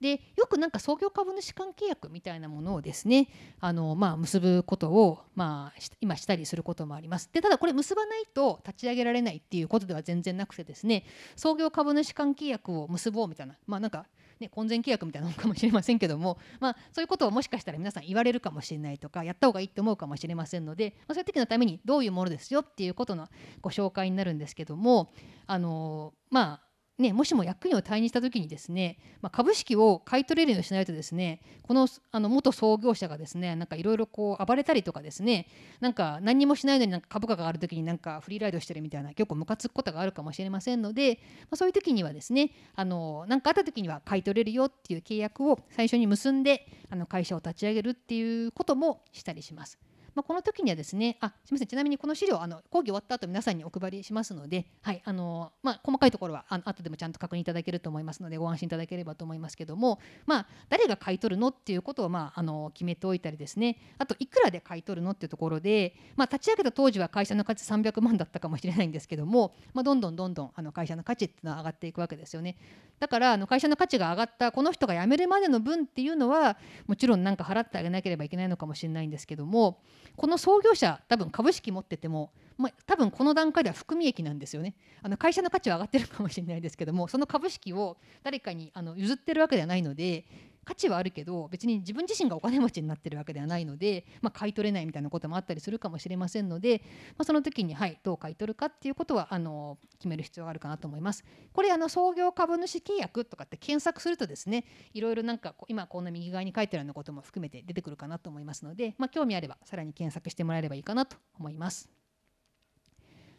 Speaker 2: でよくなんか創業株主間契約みたいなものをですねあの、まあ、結ぶことを、まあ、今したりすることもありますでただこれ結ばないと立ち上げられないっていうことでは全然なくてですね創業株主間契約を結ぼうみたいな,、まあ、なんかね、婚前契約みたいなのかもしれませんけども、まあ、そういうことをもしかしたら皆さん言われるかもしれないとかやった方がいいって思うかもしれませんので、まあ、そういう時のためにどういうものですよっていうことのご紹介になるんですけどもあのまあね、もしも役員を退任した時にですね、まあ、株式を買い取れるようにしないとですねこのあの元創業者がですねなんかいろいろこう暴れたりとかですねなんか何にもしないのになんか株価がある時になんかフリーライドしてるみたいな結構ムカつくことがあるかもしれませんので、まあ、そういう時にはですねあのなんかあった時には買い取れるよっていう契約を最初に結んであの会社を立ち上げるっていうこともしたりします。まあ、この時にはですねあすみませんちなみにこの資料あの講義終わった後皆さんにお配りしますので、はいあのまあ、細かいところはあの後でもちゃんと確認いただけると思いますのでご安心いただければと思いますけども、まあ、誰が買い取るのっていうことを、まあ、あの決めておいたりですねあといくらで買い取るのっていうところで、まあ、立ち上げた当時は会社の価値300万だったかもしれないんですけども、まあ、どんどんどんどんあの会社の価値っていうのは上がっていくわけですよね。だからあの会社の価値が上がったこの人が辞めるまでの分っていうのはもちろん何か払ってあげなければいけないのかもしれないんですけども。この創業者多分株式持ってても、まあ、多分この段階では含み益なんですよねあの会社の価値は上がってるかもしれないですけどもその株式を誰かにあの譲ってるわけではないので価値はあるけど別に自分自身がお金持ちになってるわけではないので、まあ、買い取れないみたいなこともあったりするかもしれませんので、まあ、その時に、はい、どう買い取るかっていうことはあの決める必要があるかなと思います。これあの創業株主契約とかって検索するとですねいろいろなんか今こんな右側に書いてあるようなことも含めて出てくるかなと思いますので、まあ、興味あればさらに検索してもらえればいいかなと思います。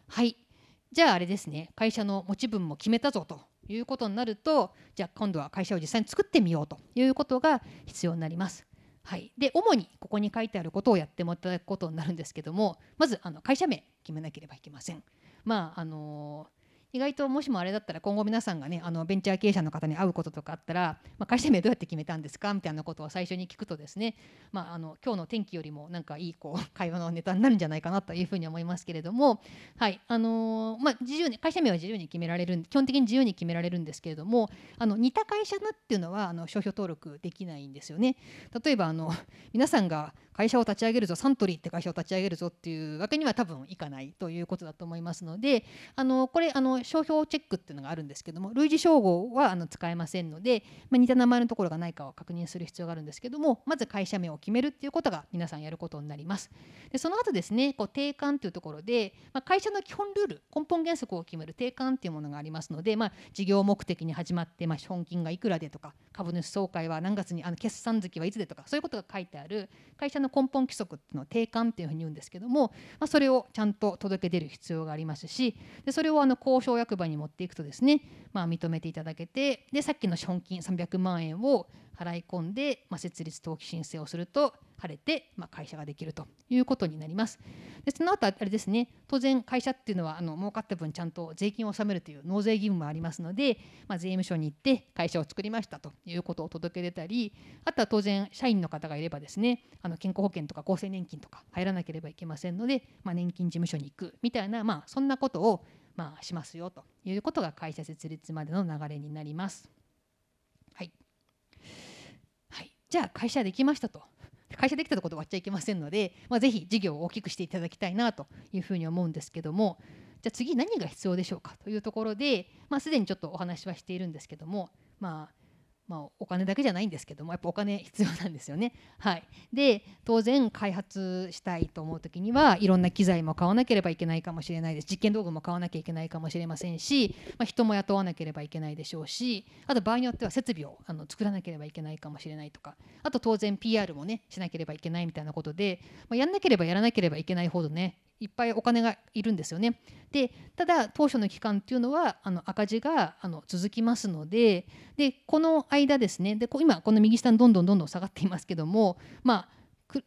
Speaker 2: はいじゃああれですね会社の持ち分も決めたぞということになるとじゃあ今度は会社を実際に作ってみようということが必要になります。はい、で主にここに書いてあることをやってもいただくことになるんですけどもまずあの会社名決めなければいけません。まああの意外ともしもあれだったら今後皆さんがねあのベンチャー経営者の方に会うこととかあったら、まあ、会社名どうやって決めたんですかみたいなことを最初に聞くとですね、まあ、あの今日の天気よりもなんかいいこう 会話のネタになるんじゃないかなというふうに思いますけれども、はいあのー、まあ、自由に会社名は自由に決められる基本的に自由に決められるんですけれどもあの似た会社なっていうのはあの商標登録できないんですよね。例えばあの皆さんが会社を立ち上げるぞサントリーって会社を立ち上げるぞっていうわけには多分いかないということだと思いますのであのこれあの商標チェックっていうのがあるんですけども類似称号はあの使えませんので、まあ、似た名前のところがないかを確認する必要があるんですけどもまず会社名を決めるっていうことが皆さんやることになります。でその後ですねこう定款ていうところで、まあ、会社の基本ルール根本原則を決める定款っていうものがありますので、まあ、事業目的に始まって、まあ、資本金がいくらでとか株主総会は何月にあの決算月はいつでとかそういうことが書いてある会社のの根本規則っていうのを定款っていうふうに言うんですけども、まあ、それをちゃんと届け出る必要がありますしでそれをあの交渉役場に持っていくとですね、まあ、認めていただけてでさっきの資本金300万円を払い込んで、まあ、設立登記申請をすると晴れて、まあ、会社ができるということになります。でその後あれですね当然会社っていうのはあの儲かった分ちゃんと税金を納めるという納税義務もありますので、まあ、税務署に行って会社を作りましたということを届け出たりあとは当然社員の方がいればですねあの健康保険とか厚生年金とか入らなければいけませんので、まあ、年金事務所に行くみたいな、まあ、そんなことをまあしますよということが会社設立までの流れになります。はいじゃあ会社できましたと会社できたところで終わっちゃいけませんので、まあ、ぜひ事業を大きくしていただきたいなというふうに思うんですけどもじゃあ次何が必要でしょうかというところで、まあ、すでにちょっとお話はしているんですけども、まあ、まあ、お金だけじゃないんですけどもやっぱお金必要なんですよね。はい、で当然開発したいと思う時にはいろんな機材も買わなければいけないかもしれないです実験道具も買わなきゃいけないかもしれませんし、まあ、人も雇わなければいけないでしょうしあと場合によっては設備をあの作らなければいけないかもしれないとかあと当然 PR もねしなければいけないみたいなことで、まあ、やんなければやらなければいけないほどねいっぱいお金がいるんですよね。でただ当初の期間っていうのはあの赤字があの続きますのででこの間ですねで今この右下にどんどんどんどん下がっていますけどもまあ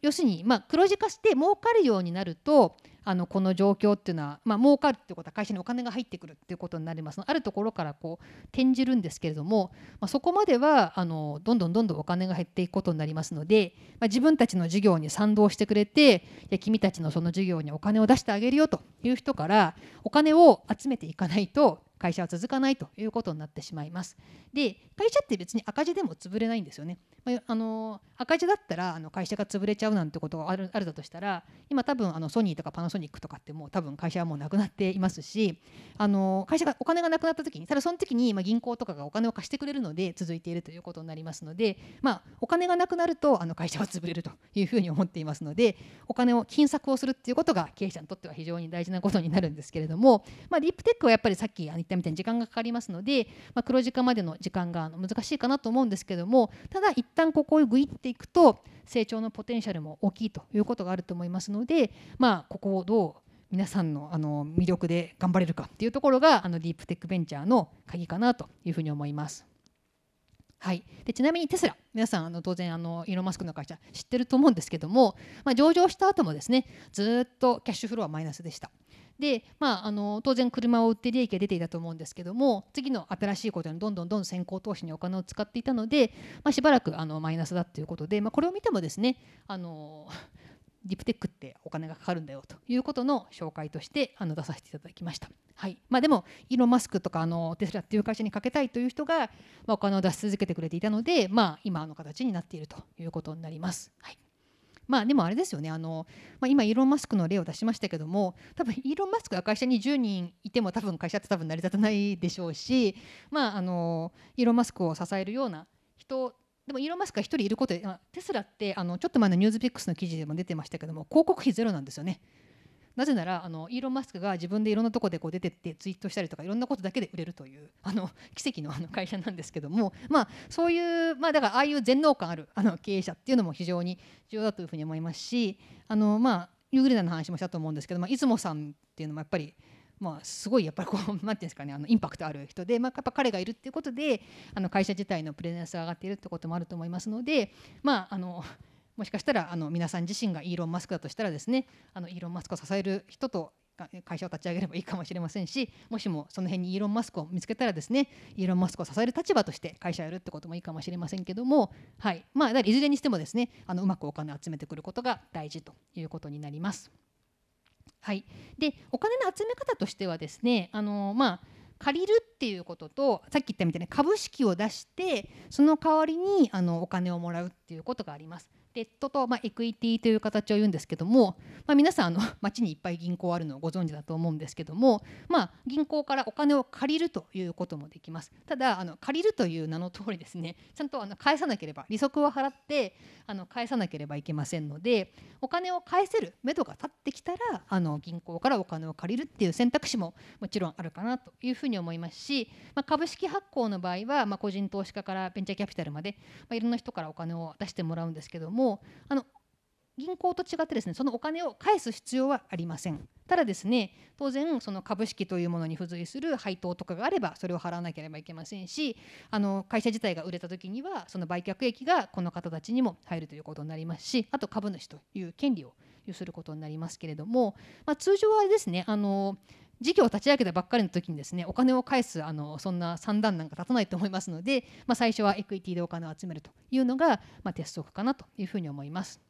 Speaker 2: 要するに、まあ、黒字化して儲かるようになるとあのこの状況っていうのは、まあ儲かるってことは会社にお金が入ってくるっていうことになりますあるところからこう転じるんですけれども、まあ、そこまではあのどんどんどんどんお金が減っていくことになりますので、まあ、自分たちの事業に賛同してくれていや君たちのその事業にお金を出してあげるよという人からお金を集めていかないと会社は続かないということになってしまいます。で会社って別に赤字でも潰れないんですよね。まあ、あの赤字だったらあの会社が潰れちゃうなんてことがあるあるだとしたら今多分あのソニーとかパナソニックとかってもう多分会社はもうなくなっていますしあの会社がお金がなくなった時にただその時にま銀行とかがお金を貸してくれるので続いているということになりますので、まあ、お金がなくなるとあの会社は潰れるというふうに思っていますのでお金を金策をするっていうことが経営者にとっては非常に大事なことになるんですけれども、まあ、ディープテックはやっぱりさっきったみたいに時間がかかりますので、まあ、黒字化までの時間が難しいかなと思うんですけどもただ一旦ここをグイっていくと成長のポテンシャルも大きいということがあると思いますので、まあ、ここをどう皆さんのあの魅力で頑張れるかっていうところがあのディープテックベンチャーの鍵かなというふうに思います。はい、でちなみにテスラ皆さんあの当然あのイーロン・マスクの会社知ってると思うんですけども、まあ、上場した後もですねずっとキャッシュフローはマイナスでしたで、まあ、あの当然車を売って利益が出ていたと思うんですけども次の新しいことにどんどんどん先行投資にお金を使っていたので、まあ、しばらくあのマイナスだということで、まあ、これを見てもですねあのディプテックってお金がかかるんだよということの紹介としてあの出させていただきました。はいまあ、でもイーロン・マスクとかあのテスラっていう会社にかけたいという人が、まあ、お金を出し続けてくれていたので、まあ、今の形になっているということになります。はいまあ、でもあれですよねあの、まあ、今イーロン・マスクの例を出しましたけども多分イーロン・マスクが会社に10人いても多分会社って多分成り立たないでしょうし、まあ、あのイーロン・マスクを支えるような人でもイーロン・マスクが1人いることでテスラってあのちょっと前のニュースピックスの記事でも出てましたけども広告費ゼロなんですよね。なぜならあのイーロン・マスクが自分でいろんなとこでこう出てってツイートしたりとかいろんなことだけで売れるという あの奇跡のあの 会社なんですけども、まあ、そういう、まあ、だからああいう全能感あるあの経営者っていうのも非常に重要だというふうに思いますしあの、まあ、ユーグレナの話もしたと思うんですけど、まあ、出雲さんっていうのもやっぱり。まあ、すごいやっぱりこう何 て言うんですかねあのインパクトある人で、まあ、やっぱ彼がいるっていうことであの会社自体のプレゼンスが上がっているってこともあると思いますのでまああのもしかしたらあの皆さん自身がイーロン・マスクだとしたらですねあのイーロン・マスクを支える人と会社を立ち上げればいいかもしれませんしもしもその辺にイーロン・マスクを見つけたらですねイーロン・マスクを支える立場として会社をやるってこともいいかもしれませんけども、はいまあ、いずれにしてもですねあのうまくお金を集めてくることが大事ということになります。はい、でお金の集め方としてはですねあの、まあ、借りるっていうこととさっき言ったみたいに株式を出してその代わりにあのお金をもらうっていうことがあります。デットと、まあ、エクイティという形を言うんですけども、まあ、皆さんあの町 にいっぱい銀行あるのをご存知だと思うんですけども、まあ、銀行からお金を借りるということもできますただあの借りるという名の通りですねちゃんとあの返さなければ利息を払ってあの返さなければいけませんのでお金を返せる目処が立ってきたらあの銀行からお金を借りるっていう選択肢ももちろんあるかなというふうに思いますし、まあ、株式発行の場合は、まあ、個人投資家からベンチャーキャピタルまで、まあ、いろんな人からお金を出してもらうんですけどももあの銀行と違ってですねそのお金を返す必要はありません。ただですね当然その株式というものに付随する配当とかがあればそれを払わなければいけませんしあの会社自体が売れた時にはその売却益がこの方たちにも入るということになりますしあと株主という権利を有することになりますけれども、まあ、通常はですねあの事業を立ち上げたばっかりの時にですねお金を返すあのそんな算段なんか立たないと思いますので、まあ、最初はエクイティでお金を集めるというのが、まあ、鉄則かなというふうに思います。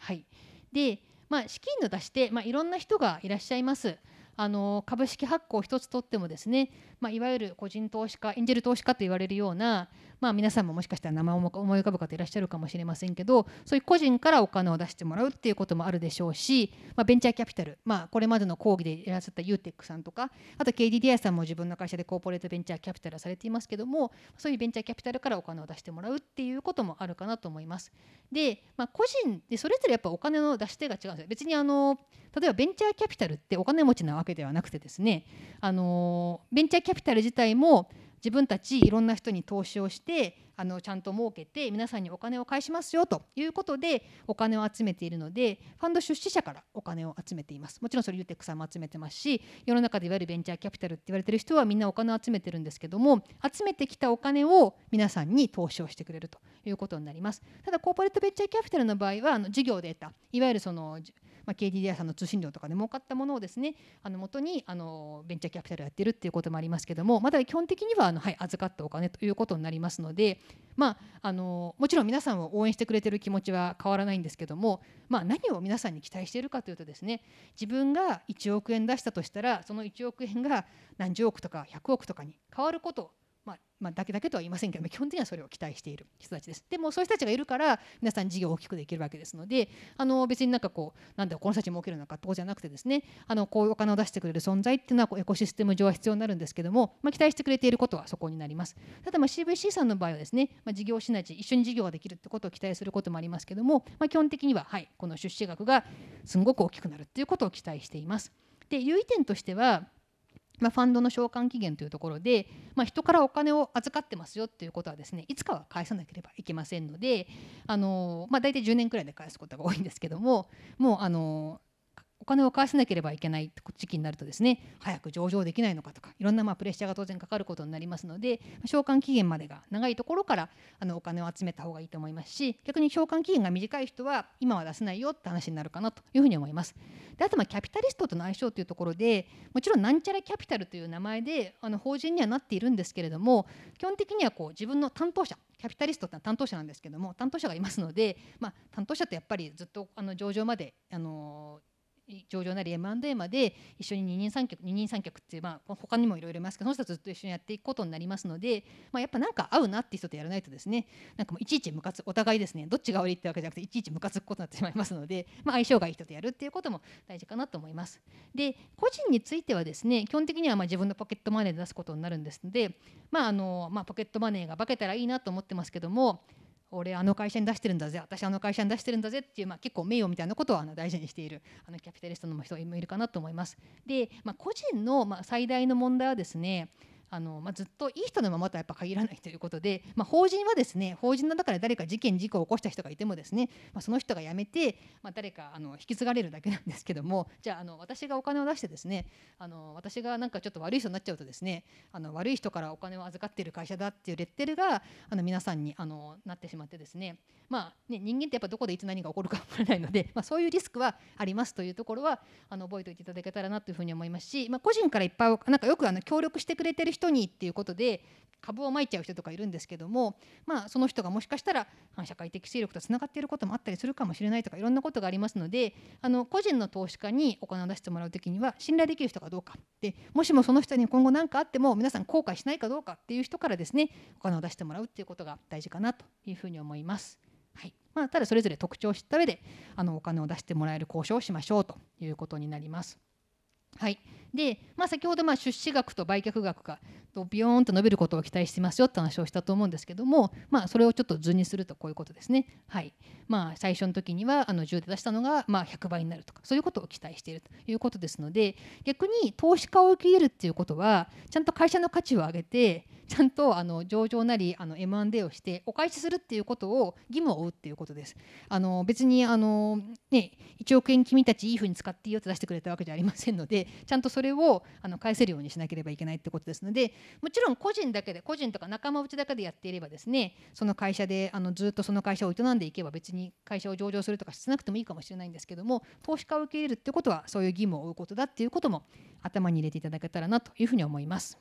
Speaker 2: はい、で、まあ、資金の出して、まあ、いろんな人がいらっしゃいます。あの株式発行1つとってもですね、まあ、いわゆる個人投資家エンジェル投資家と言われるような、まあ、皆さんももしかしたら生思い浮かぶ方いらっしゃるかもしれませんけどそういう個人からお金を出してもらうっていうこともあるでしょうし、まあ、ベンチャーキャピタル、まあ、これまでの講義でいらっしゃった UTEC さんとかあと KDDI さんも自分の会社でコーポレートベンチャーキャピタルされていますけどもそういうベンチャーキャピタルからお金を出してもらうっていうこともあるかなと思います。で、まあ、個人でそれぞれやっぱお金の出し手が違うんですよ。別にあの例えばベンチャーキャピタルってお金持ちなわけではなくてですねあのベンチャーキャピタル自体も自分たちいろんな人に投資をしてあのちゃんと儲けて皆さんにお金を返しますよということでお金を集めているのでファンド出資者からお金を集めていますもちろんそれユーテックさんも集めてますし世の中でいわゆるベンチャーキャピタルって言われてる人はみんなお金を集めてるんですけども集めてきたお金を皆さんに投資をしてくれるということになりますただコーポレートベンチャーキャピタルの場合はあの事業で得たいわゆるそのまあ、KDDI さんの通信料とかで儲かったものをですねあの元にあのベンチャーキャピタルをやってるっていうこともありますけどもまだ基本的にはあの、はい、預かったお金ということになりますので、まあ、あのもちろん皆さんを応援してくれてる気持ちは変わらないんですけども、まあ、何を皆さんに期待しているかというとですね自分が1億円出したとしたらその1億円が何十億とか100億とかに変わることまあまあ、だけだけとは言いませんけども基本的にはそれを期待している人たちです。でもそういう人たちがいるから皆さん事業を大きくできるわけですのであの別になんかこうなんだこの人たち儲けるのかってことじゃなくてですねあのこういうお金を出してくれる存在っていうのはエコシステム上は必要になるんですけども、まあ、期待してくれていることはそこになります。ただまあ CVC さんの場合はですね、まあ、事業しなち一緒に事業ができるってことを期待することもありますけども、まあ、基本的には、はい、この出資額がすごく大きくなるっていうことを期待しています。で留意点としてはまあ、ファンドの償還期限というところで、まあ、人からお金を預かってますよということはですねいつかは返さなければいけませんのであの、まあ、大体10年くらいで返すことが多いんですけどももうあのお金を返さなければいけない時期になるとですね早く上場できないのかとかいろんなまあプレッシャーが当然かかることになりますので償還期限までが長いところからあのお金を集めた方がいいと思いますし逆に償還期限が短い人は今は出せないよって話になるかなというふうに思います。であとまあキャピタリストとの相性というところでもちろんなんちゃらキャピタルという名前であの法人にはなっているんですけれども基本的にはこう自分の担当者キャピタリストってのは担当者なんですけども担当者がいますので、まあ、担当者ってやっぱりずっとあの上場まであのー上場なり M&A まで一緒に二人三脚二人三脚っていうまあ他にもいろいろいますけどその人ずっと一緒にやっていくことになりますので、まあ、やっぱなんか合うなっていう人とやらないとですねなんかもういちいちムカつお互いですねどっちが悪いってわけじゃなくていちいちムカつくことになってしまいますので、まあ、相性がいい人とやるっていうことも大事かなと思います。で個人についてはですね基本的にはまあ自分のポケットマネーで出すことになるんですので、まああのまあ、ポケットマネーが化けたらいいなと思ってますけども俺あの会社に出してるんだぜ私あの会社に出してるんだぜっていう、まあ、結構名誉みたいなことをあの大事にしているあのキャピタリストの人もいるかなと思います。で、まあ、個人のま最大の問題はですねあの、まあ、ずっといい人のままとはやっぱ限らないということで、まあ、法人はですね法人の中で誰か事件事故を起こした人がいてもですね、まあ、その人が辞めて、まあ、誰かあの引き継がれるだけなんですけどもじゃああの私がお金を出してですねあの私がなんかちょっと悪い人になっちゃうとですねあの悪い人からお金を預かっている会社だっていうレッテルがあの皆さんにあのなってしまってですね,、まあね、人間ってやっぱどこでいつ何が起こるか分からないので、まあ、そういうリスクはありますというところはあの覚えておいていただけたらなというふうに思いますし、まあ、個人からいっぱいなんかよくあの協力してくれてる人人にっていうことで株をまいちゃう人とかいるんですけども、まあ、その人がもしかしたら反社会的勢力とつながっていることもあったりするかもしれないとかいろんなことがありますのであの個人の投資家にお金を出してもらう時には信頼できる人かどうかでもしもその人に今後何かあっても皆さん後悔しないかどうかっていう人からですねお金を出してもらうっていうことが大事かなというふうに思います。はいまあ、ただそれぞれ特徴を知った上であのお金を出してもらえる交渉をしましょうということになります。はいでまあ、先ほどまあ出資額と売却額がビヨーンと伸びることを期待してますよって話をしたと思うんですけども、まあ、それをちょっと図にするとこういうことですね。はいまあ、最初の時にはあの10で出したのがまあ100倍になるとかそういうことを期待しているということですので逆に投資家を受け入れるっていうことはちゃんと会社の価値を上げてちゃんとあの上場なりあの M&A をしてお返しするっていうことを義務を負うっていうことです。あの別にあの、ね、1億円君たちいいふうに使っていいよって出してくれたわけじゃありませんのでちゃんとそれをあの返せるようにしなければいけないってことですのでもちろん個人だけで個人とか仲間内だけでやっていればですねその会社であのずっとその会社を営んでいけば別に会社を上場するとかしなくてもいいかもしれないんですけども投資家を受け入れるってことはそういう義務を負うことだっていうことも頭に入れていただけたらなというふうに思います。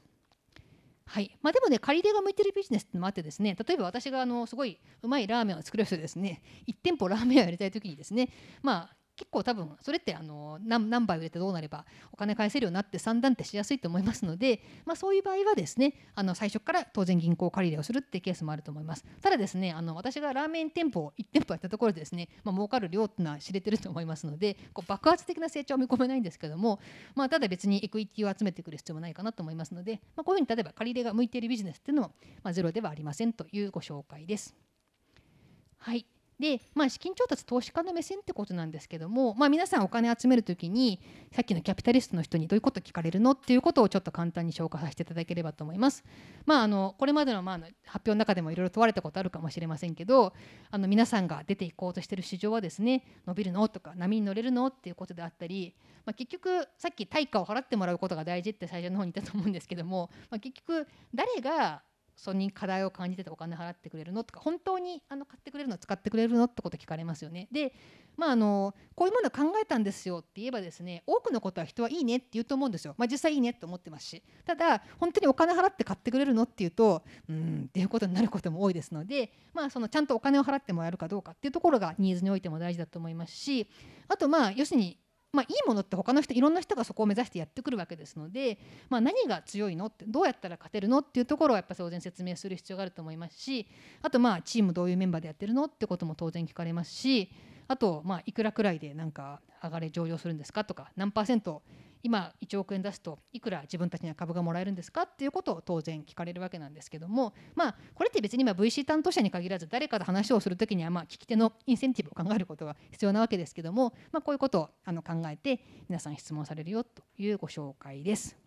Speaker 2: はいまあ、でもね借り手が向いてるビジネスってのもあってですね例えば私があのすごいうまいラーメンを作る人ですね1店舗ラーメンをやりたい時にですねまあ結構多分それってあの何何倍売れてどうなればお金返せるようになって算段ってしやすいと思いますので、まあ、そういう場合はですねあの最初から当然銀行借り入れをするってケースもあると思いますただですねあの私がラーメン店舗を1店舗やったところでですね、まあ儲かる量っていうのは知れてると思いますのでこう爆発的な成長は見込めないんですけども、まあ、ただ別にエクイティを集めてくる必要もないかなと思いますので、まあ、こういうふうに例えば借り入れが向いているビジネスっていうのは、まあ、ゼロではありませんというご紹介です。はいで、まあ、資金調達投資家の目線ってことなんですけども、まあ、皆さんお金集めるときにさっきのキャピタリストの人にどういうこと聞かれるのっていうことをちょっと簡単に紹介させていただければと思います。まあ、あのこれまでのまあ発表の中でもいろいろ問われたことあるかもしれませんけどあの皆さんが出ていこうとしてる市場はですね伸びるのとか波に乗れるのっていうことであったり、まあ、結局さっき対価を払ってもらうことが大事って最初の方に言ったと思うんですけども、まあ、結局誰がそれに課題を感じててお金払ってくれるのとか本当にあの買ってくれるの使ってくれるのってこと聞かれますよね。でまああのこういうものを考えたんですよって言えばですね多くのことは人はいいねって言うと思うんですよ。まあ、実際いいねと思ってますしただ本当にお金払って買ってくれるのっていうとうんっていうことになることも多いですので、まあ、そのちゃんとお金を払ってもらえるかどうかっていうところがニーズにおいても大事だと思いますしあとまあ要するにまあ、いいものって他の人いろんな人がそこを目指してやってくるわけですので、まあ、何が強いのってどうやったら勝てるのっていうところをやっぱ当然説明する必要があると思いますしあとまあチームどういうメンバーでやってるのってことも当然聞かれますしあとまあいくらくらいでなんか上がれ上場するんですかとか何パーセント今1億円出すといくら自分たちには株がもらえるんですかっていうことを当然聞かれるわけなんですけどもまあこれって別に今 VC 担当者に限らず誰かと話をするときにはまあ聞き手のインセンティブを考えることが必要なわけですけどもまあこういうことをあの考えて皆さん質問されるよというご紹介です。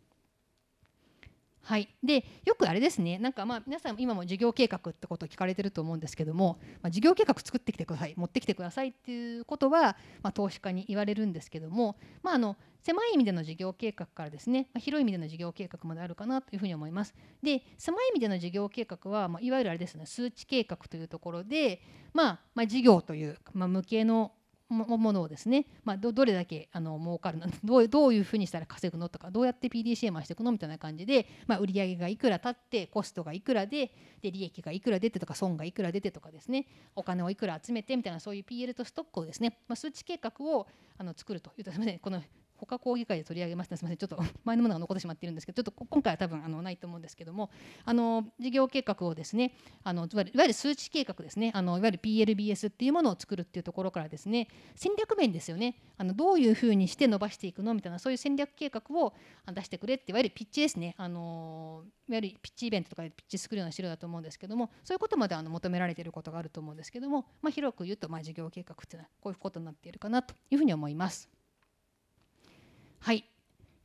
Speaker 2: はい、でよくあれですねなんかまあ皆さん今も事業計画ってことを聞かれてると思うんですけども、まあ、事業計画作ってきてください持ってきてくださいっていうことは、まあ、投資家に言われるんですけども、まあ、あの狭い意味での事業計画からですね、まあ、広い意味での事業計画まであるかなというふうに思います。で狭い意味での事業計画は、まあ、いわゆるあれですね数値計画というところで、まあまあ、事業という、まあ、無形のものをですね、まあ、どれだけあの儲かるの どうどういうふうにしたら稼ぐのとかどうやって PDCA 回していくのみたいな感じで、まあ、売上がいくら立ってコストがいくらでで利益がいくら出てとか損がいくら出てとかですねお金をいくら集めてみたいなそういう PL とストックをですね、まあ、数値計画をあの作るというとすみませんこの他講義会で取り上げましたすみませんちょっと 前のものが残ってしまっているんですけどちょっと今回は多分あのないと思うんですけどもあの事業計画をですねあのいわゆる数値計画ですねあのいわゆる PLBS っていうものを作るっていうところからですね戦略面ですよねあのどういうふうにして伸ばしていくのみたいなそういう戦略計画を出してくれっていわゆるピッチですねあのいわゆるピッチイベントとかでピッチ作るような資料だと思うんですけどもそういうことまであの求められていることがあると思うんですけども、まあ、広く言うとまあ事業計画っていうのはこういうことになっているかなというふうに思います。はい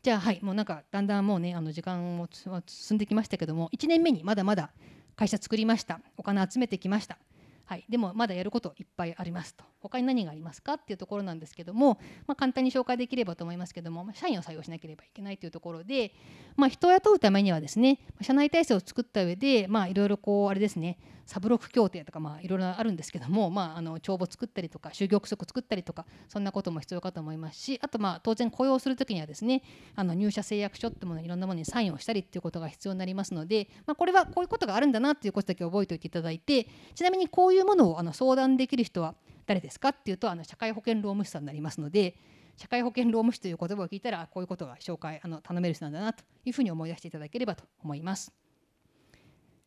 Speaker 2: じゃあはいもうなんかだんだんもうねあの時間も進んできましたけども1年目にまだまだ会社作りましたお金集めてきましたはいでもまだやることいっぱいありますと他に何がありますかっていうところなんですけども、まあ、簡単に紹介できればと思いますけども、まあ、社員を採用しなければいけないというところで、まあ、人を雇うためにはですね社内体制を作った上でいろいろこうあれですねサブロック協定とかいろいろあるんですけども、まあ、あの帳簿作ったりとか就業規則作ったりとかそんなことも必要かと思いますしあとまあ当然雇用するときにはですねあの入社誓約書ってものいろんなものにサインをしたりっていうことが必要になりますので、まあ、これはこういうことがあるんだなっていうことだけ覚えておいていただいてちなみにこういうものをあの相談できる人は誰ですかっていうとあの社会保険労務士さんになりますので社会保険労務士という言葉を聞いたらこういうことが紹介あの頼める人なんだなというふうに思い出していただければと思います。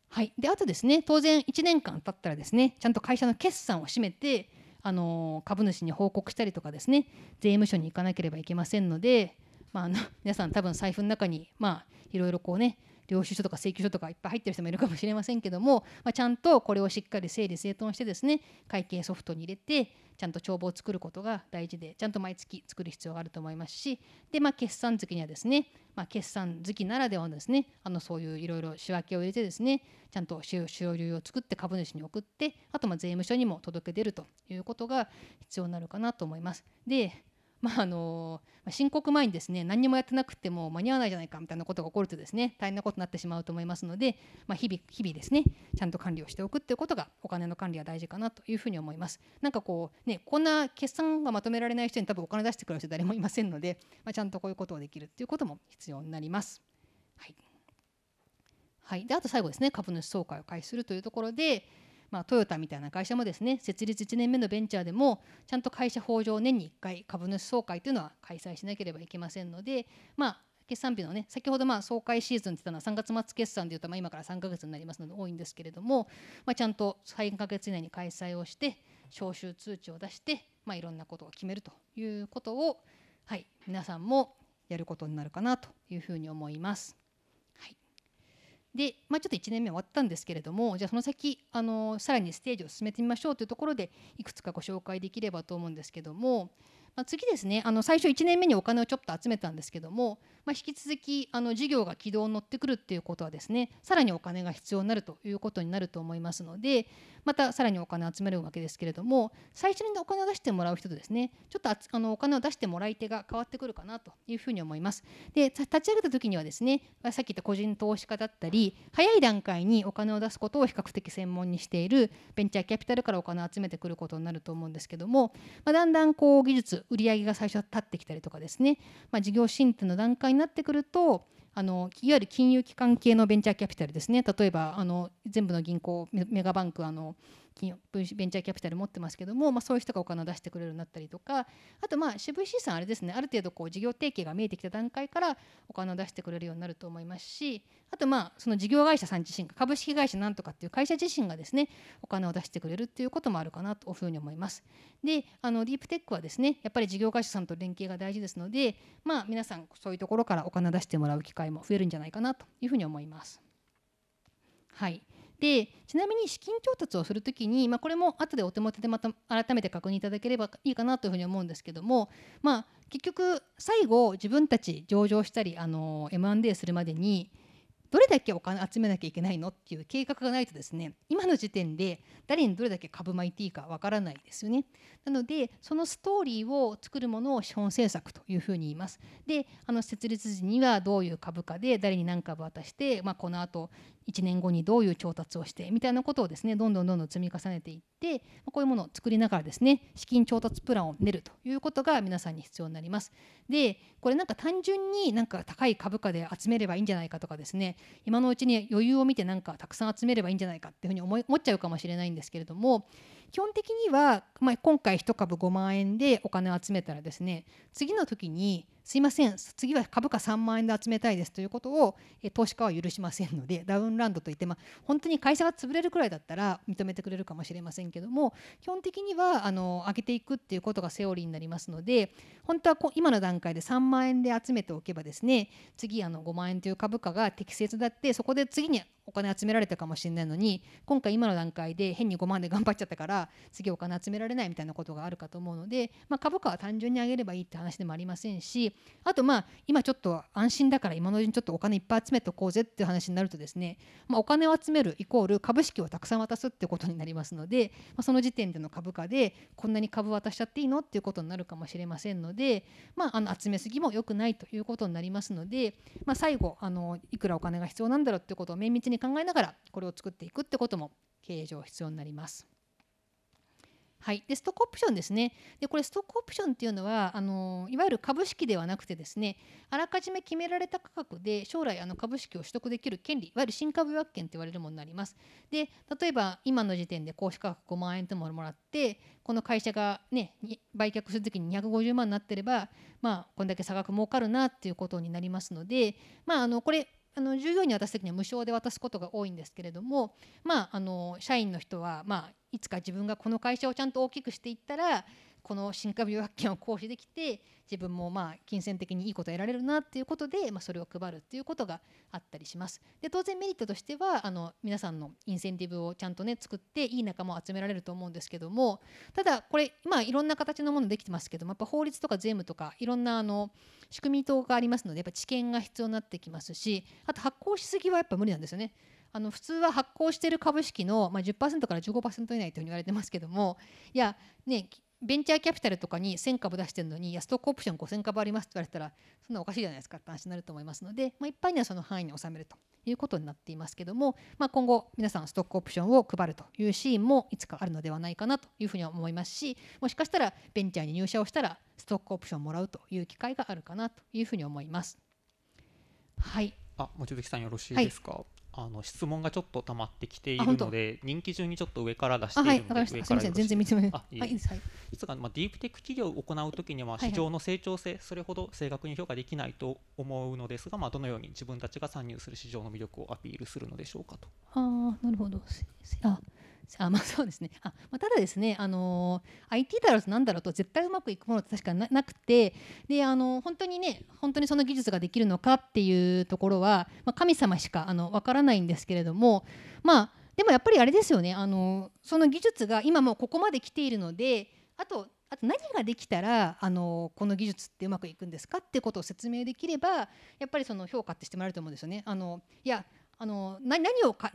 Speaker 2: はい、であとですね当然1年間経ったらですねちゃんと会社の決算を占めてあの株主に報告したりとかですね税務署に行かなければいけませんので、まあ、あの皆さん多分財布の中にまいろいろこうね領収書とか請求書とかいっぱい入ってる人もいるかもしれませんけども、まあ、ちゃんとこれをしっかり整理整頓してですね会計ソフトに入れてちゃんと帳簿を作ることが大事でちゃんと毎月作る必要があると思いますしで、まあ、決算月にはですね、まあ、決算月ならではのですねあのそういういろいろ仕分けを入れてですねちゃんと収入を作って株主に送ってあとま税務署にも届け出るということが必要になるかなと思います。でまああの申告前にですね何もやってなくても間に合わないじゃないかみたいなことが起こるとですね大変なことになってしまうと思いますので、まあ、日々日々ですねちゃんと管理をしておくっていうことがお金の管理は大事かなというふうに思います。なんかこうねこんな決算がまとめられない人に多分お金出してくれる人誰もいませんので、まあ、ちゃんとこういうことをできるっていうことも必要になります。はい、はい、であと最後ですね株主総会を開始するというところで。まあ、トヨタみたいな会社もですね設立1年目のベンチャーでもちゃんと会社法上年に1回株主総会というのは開催しなければいけませんので、まあ、決算日のね先ほどまあ総会シーズンって言ったのは3月末決算でいうとま今から3ヶ月になりますので多いんですけれども、まあ、ちゃんと3ヶ月以内に開催をして招集通知を出して、まあ、いろんなことを決めるということを、はい、皆さんもやることになるかなというふうに思います。で、まあ、ちょっと1年目終わったんですけれどもじゃあその先あのさらにステージを進めてみましょうというところでいくつかご紹介できればと思うんですけどもまあ、次ですねあの最初1年目にお金をちょっと集めたんですけども、まあ、引き続きあの事業が軌道に乗ってくるっていうことはですねさらにお金が必要になるということになると思いますのでまたさらにお金を集めるわけですけれども最初にお金を出してもらう人とですねちょっとあのお金を出してもらい手が変わってくるかなというふうに思います。で立ち上げた時にはですねさっき言った個人投資家だったり早い段階にお金を出すことを比較的専門にしているベンチャーキャピタルからお金を集めてくることになると思うんですけども、まあ、だんだんこう技術売り上げが最初立ってきたりとかですね、まあ、事業進展の段階になってくるとあのいわゆる金融機関系のベンチャーキャピタルですね例えばあの全部の銀行メガバンクあの企ベンチャーキャピタル持ってますけども、まあ、そういう人がお金を出してくれるようになったりとかあとまあ渋い C さんあれですねある程度こう事業提携が見えてきた段階からお金を出してくれるようになると思いますしあとまあその事業会社さん自身が株式会社なんとかっていう会社自身がですねお金を出してくれるっていうこともあるかなというふうに思います。であのディープテックはですねやっぱり事業会社さんと連携が大事ですので、まあ、皆さんそういうところからお金出してもらう機会も増えるんじゃないかなというふうに思います。はいでちなみに資金調達をするときに、まあ、これも後でお手元でまた改めて確認いただければいいかなというふうに思うんですけども、まあ、結局最後自分たち上場したりあの M&A するまでにどれだけお金集めなきゃいけないのっていう計画がないとですね今の時点で誰にどれだけ株巻いていいかわからないですよねなのでそのストーリーを作るものを資本政策というふうに言いますであの設立時にはどういう株価で誰に何株渡して、まあ、このあと1年後にどういう調達をしてみたいなことをですねどんどんどんどん積み重ねていってこういうものを作りながらですね資金調達プランを練るということが皆さんに必要になります。でこれなんか単純になんか高い株価で集めればいいんじゃないかとかですね今のうちに余裕を見てなんかたくさん集めればいいんじゃないかっていうふうに思い思っちゃうかもしれないんですけれども基本的には、まあ、今回1株5万円でお金を集めたらですね次の時にすいません次は株価3万円で集めたいですということを投資家は許しませんのでダウンランドといって、まあ、本当に会社が潰れるくらいだったら認めてくれるかもしれませんけども基本的にはあの上げていくっていうことがセオリーになりますので本当は今の段階で3万円で集めておけばですね次あの5万円という株価が適切だってそこで次にお金集められたかもしれないのに今回今の段階で変に5万で頑張っちゃったから次お金集められないみたいなことがあるかと思うので、まあ、株価は単純に上げればいいって話でもありませんしあとまあ今ちょっと安心だから今のうちにちょっとお金いっぱい集めておこうぜっていう話になるとですね、まあ、お金を集めるイコール株式をたくさん渡すってことになりますので、まあ、その時点での株価でこんなに株渡しちゃっていいのっていうことになるかもしれませんので、まあ、あの集めすぎも良くないということになりますので、まあ、最後あのいくらお金が必要なんだろうっていうことを綿密に考えながらこれを作っていくってことも経営上必要になります。はい、でストックオプションですねでこれストックオプションっていうのはあのいわゆる株式ではなくてですねあらかじめ決められた価格で将来あの株式を取得できる権利いわゆる新株予約権と言われるものになります。で例えば今の時点で公資価格5万円とももらってこの会社が、ね、売却する時に250万になってれば、まあ、こんだけ差額儲かるなっていうことになりますので、まあ、あのこれあの従業員に渡す時には無償で渡すことが多いんですけれども、まあ、あの社員の人は、まあ、いつか自分がこの会社をちゃんと大きくしていったらこの新株予約権を行使できて自分もまあ金銭的にいいことを得られるなっていうことで、まあ、それを配るっていうことがあったりします。で当然メリットとしてはあの皆さんのインセンティブをちゃんとね作っていい仲間を集められると思うんですけどもただこれ今いろんな形のものできてますけどもやっぱ法律とか税務とかいろんなあの仕組み等がありますのでやっぱ知見が必要になってきますしあと発行しすぎはやっぱ無理なんですよね。あの普通は発行している株式の、まあ、10%から15%以内というふうに言われてますけどもいやねベンチャーキャピタルとかに1000株出してるのにいやストックオプション5000株ありますって言われたらそんなおかしいじゃないですかって話になると思いますので、まあ、一般にはその範囲に収めるということになっていますけども、まあ、今後皆さんストックオプションを配るというシーンもいつかあるのではないかなというふうに思いますしもしかしたらベンチャーに入社をしたらストックオプションをもらうという機会があるかなというふうに思います。はい、
Speaker 1: あ望月さんよろしいですか、はいあの質問がちょっと溜まってきているので人気順にちょっと上から出しているので、はい、上から全然見つめあいいです、はい、まあディープテック企業を行うときには市場の成長性、はいはい、それほど正確に評価できないと思うのですが、まあ、どのように自分たちが参入する市場の魅力をアピールするのでしょうかと。
Speaker 2: あなるほどああまあ、そうですねあ、まあ、ただですね、あのー、IT だろうと何だろうと絶対うまくいくものって確かなくてで、あのー、本当にね本当にその技術ができるのかっていうところは、まあ、神様しかあの分からないんですけれどもまあでもやっぱりあれですよね、あのー、その技術が今もうここまで来ているのであとあと何ができたらあのこの技術ってうまくいくんですかってことを説明できればやっぱりその評価ってしてもらえると思うんですよね。あのいやあの何をか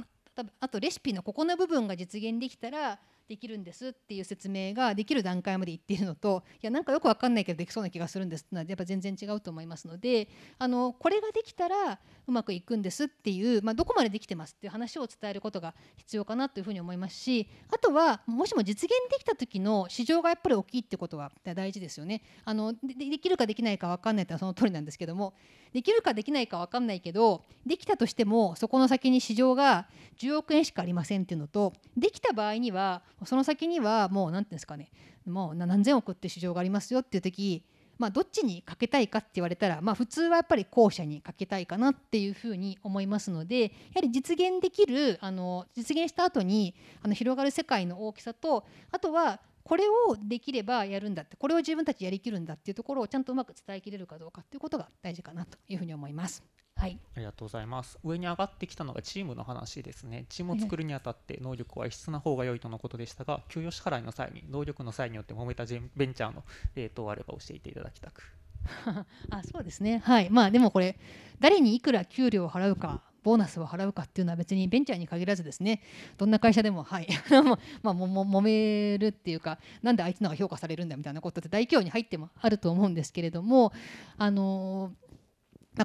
Speaker 2: あとレシピのここの部分が実現できたらできるんですっていう説明ができる段階までいっているのといやなんかよく分かんないけどできそうな気がするんですってのはやっぱ全然違うと思いますのであのこれができたらうまくいくんですっていう、まあ、どこまでできてますっていう話を伝えることが必要かなというふうに思いますしあとはもしも実現できた時の市場がやっぱり大きいってことは大事ですよね。あのできるかできないか分かんないってその通りなんですけどもできるかできないか分かんないけどできたとしてもそこの先に市場が10億円しかありませんっていうのとできた場合にはその先にはもう何て言うんですかねもう何千億って市場がありますよっていう時まあ、どっちにかけたいかって言われたら、まあ、普通はやっぱり後者にかけたいかなっていうふうに思いますのでやはり実現できるあの実現した後にあの広がる世界の大きさとあとはこれをできればやるんだってこれを自分たちやりきるんだっていうところをちゃんとうまく伝えきれるかどうかっていうことが大事かなというふうに思います。はい、
Speaker 1: ありがとうございます上に上がってきたのがチームの話ですねチームを作るにあたって能力は異質な方が良いとのことでしたが給与支払いの際に能力の際によって揉めたベンチャーの例等あれば教えていただきたく
Speaker 2: あそうですねはいまあでもこれ誰にいくら給料を払うかボーナスを払うかっていうのは別にベンチャーに限らずですねどんな会社でもはい まあもももめるっていうかなんであいつのが評価されるんだみたいなことって大企業に入ってもあると思うんですけれどもあのー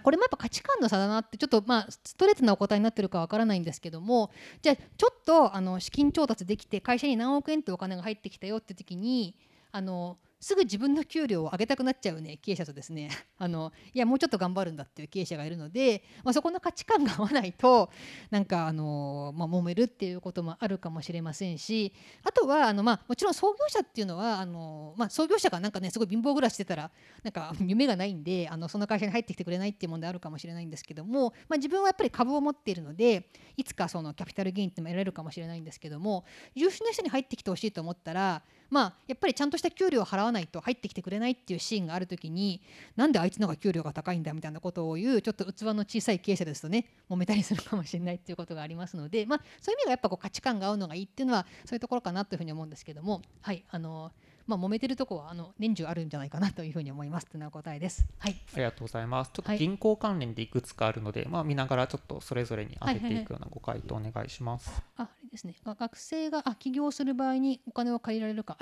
Speaker 2: これもやっぱ価値観の差だなってちょっとまあストレートなお答えになってるかわからないんですけどもじゃあちょっとあの資金調達できて会社に何億円ってお金が入ってきたよって時にあのすぐ自分の給料を上げたくなっちゃうね経営者とですね あのいやもうちょっと頑張るんだっていう経営者がいるので、まあ、そこの価値観が合わないとなんかあの、まあ、揉めるっていうこともあるかもしれませんしあとはあの、まあ、もちろん創業者っていうのはあの、まあ、創業者がなんかねすごい貧乏暮らししてたらなんか 夢がないんであのその会社に入ってきてくれないっていう問題あるかもしれないんですけども、まあ、自分はやっぱり株を持っているのでいつかそのキャピタルゲインっても得られるかもしれないんですけども優秀な人に入ってきてほしいと思ったらまあ、やっぱりちゃんとした給料を払わないと入ってきてくれないっていうシーンがある時になんであいつのが給料が高いんだみたいなことを言うちょっと器の小さい経営者ですとね揉めたりするかもしれないっていうことがありますので、まあ、そういう意味ではやっぱこう価値観が合うのがいいっていうのはそういうところかなというふうに思うんですけども、はい、あのまあ、揉めてるとこはあの年中あるんじゃないかなというふうに思いますというのが答えです。はい、
Speaker 1: ありがとうございます。ちょっと銀行関連でいくつかあるので、はい、まあ、見ながらちょっとそれぞれに当てていくようなご回答お願いします。
Speaker 2: あれですね、学生があ起業する場合にお金を借りられるか。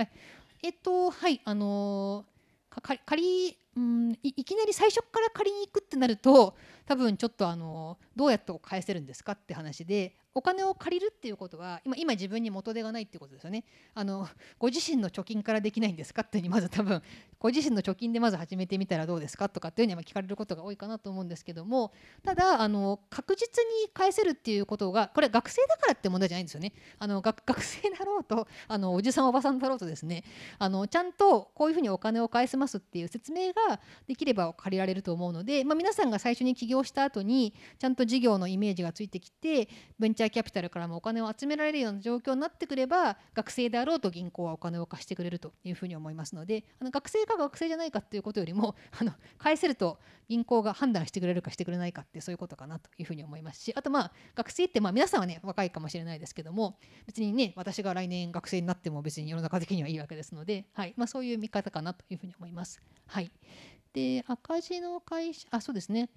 Speaker 2: えっとはいあのかか借りうんいきなり最初から借りに行くってなると多分ちょっとあのどうやって返せるんですかって話でお金を借りるっていうことは今今自分に元手がないっていうことですよねあのご自身の貯金からできないんですかっていうにまず多分ご自身の貯金でまず始めてみたらどうですかとかっていうふうに聞かれることが多いかなと思うんですけどもただあの確実に返せるっていうことがこれ学生だからって問題じゃないんですよねあの学生だろうとあのおじさんおばさんだろうとですねあのちゃんとこういうふうにお金を返せますっていう説明がができれば借りられると思うので、まあ、皆さんが最初に起業した後にちゃんと事業のイメージがついてきてベンチャーキャピタルからもお金を集められるような状況になってくれば学生であろうと銀行はお金を貸してくれるというふうに思いますのであの学生か学生じゃないかっていうことよりも あの返せると銀行が判断してくれるかしてくれないかってそういうことかなというふうに思いますしあとまあ学生ってまあ皆さんはね若いかもしれないですけども別にね私が来年学生になっても別に世の中的にはいいわけですので、はいまあ、そういう見方かなというふうに思います。はいで赤字の会社あそうですね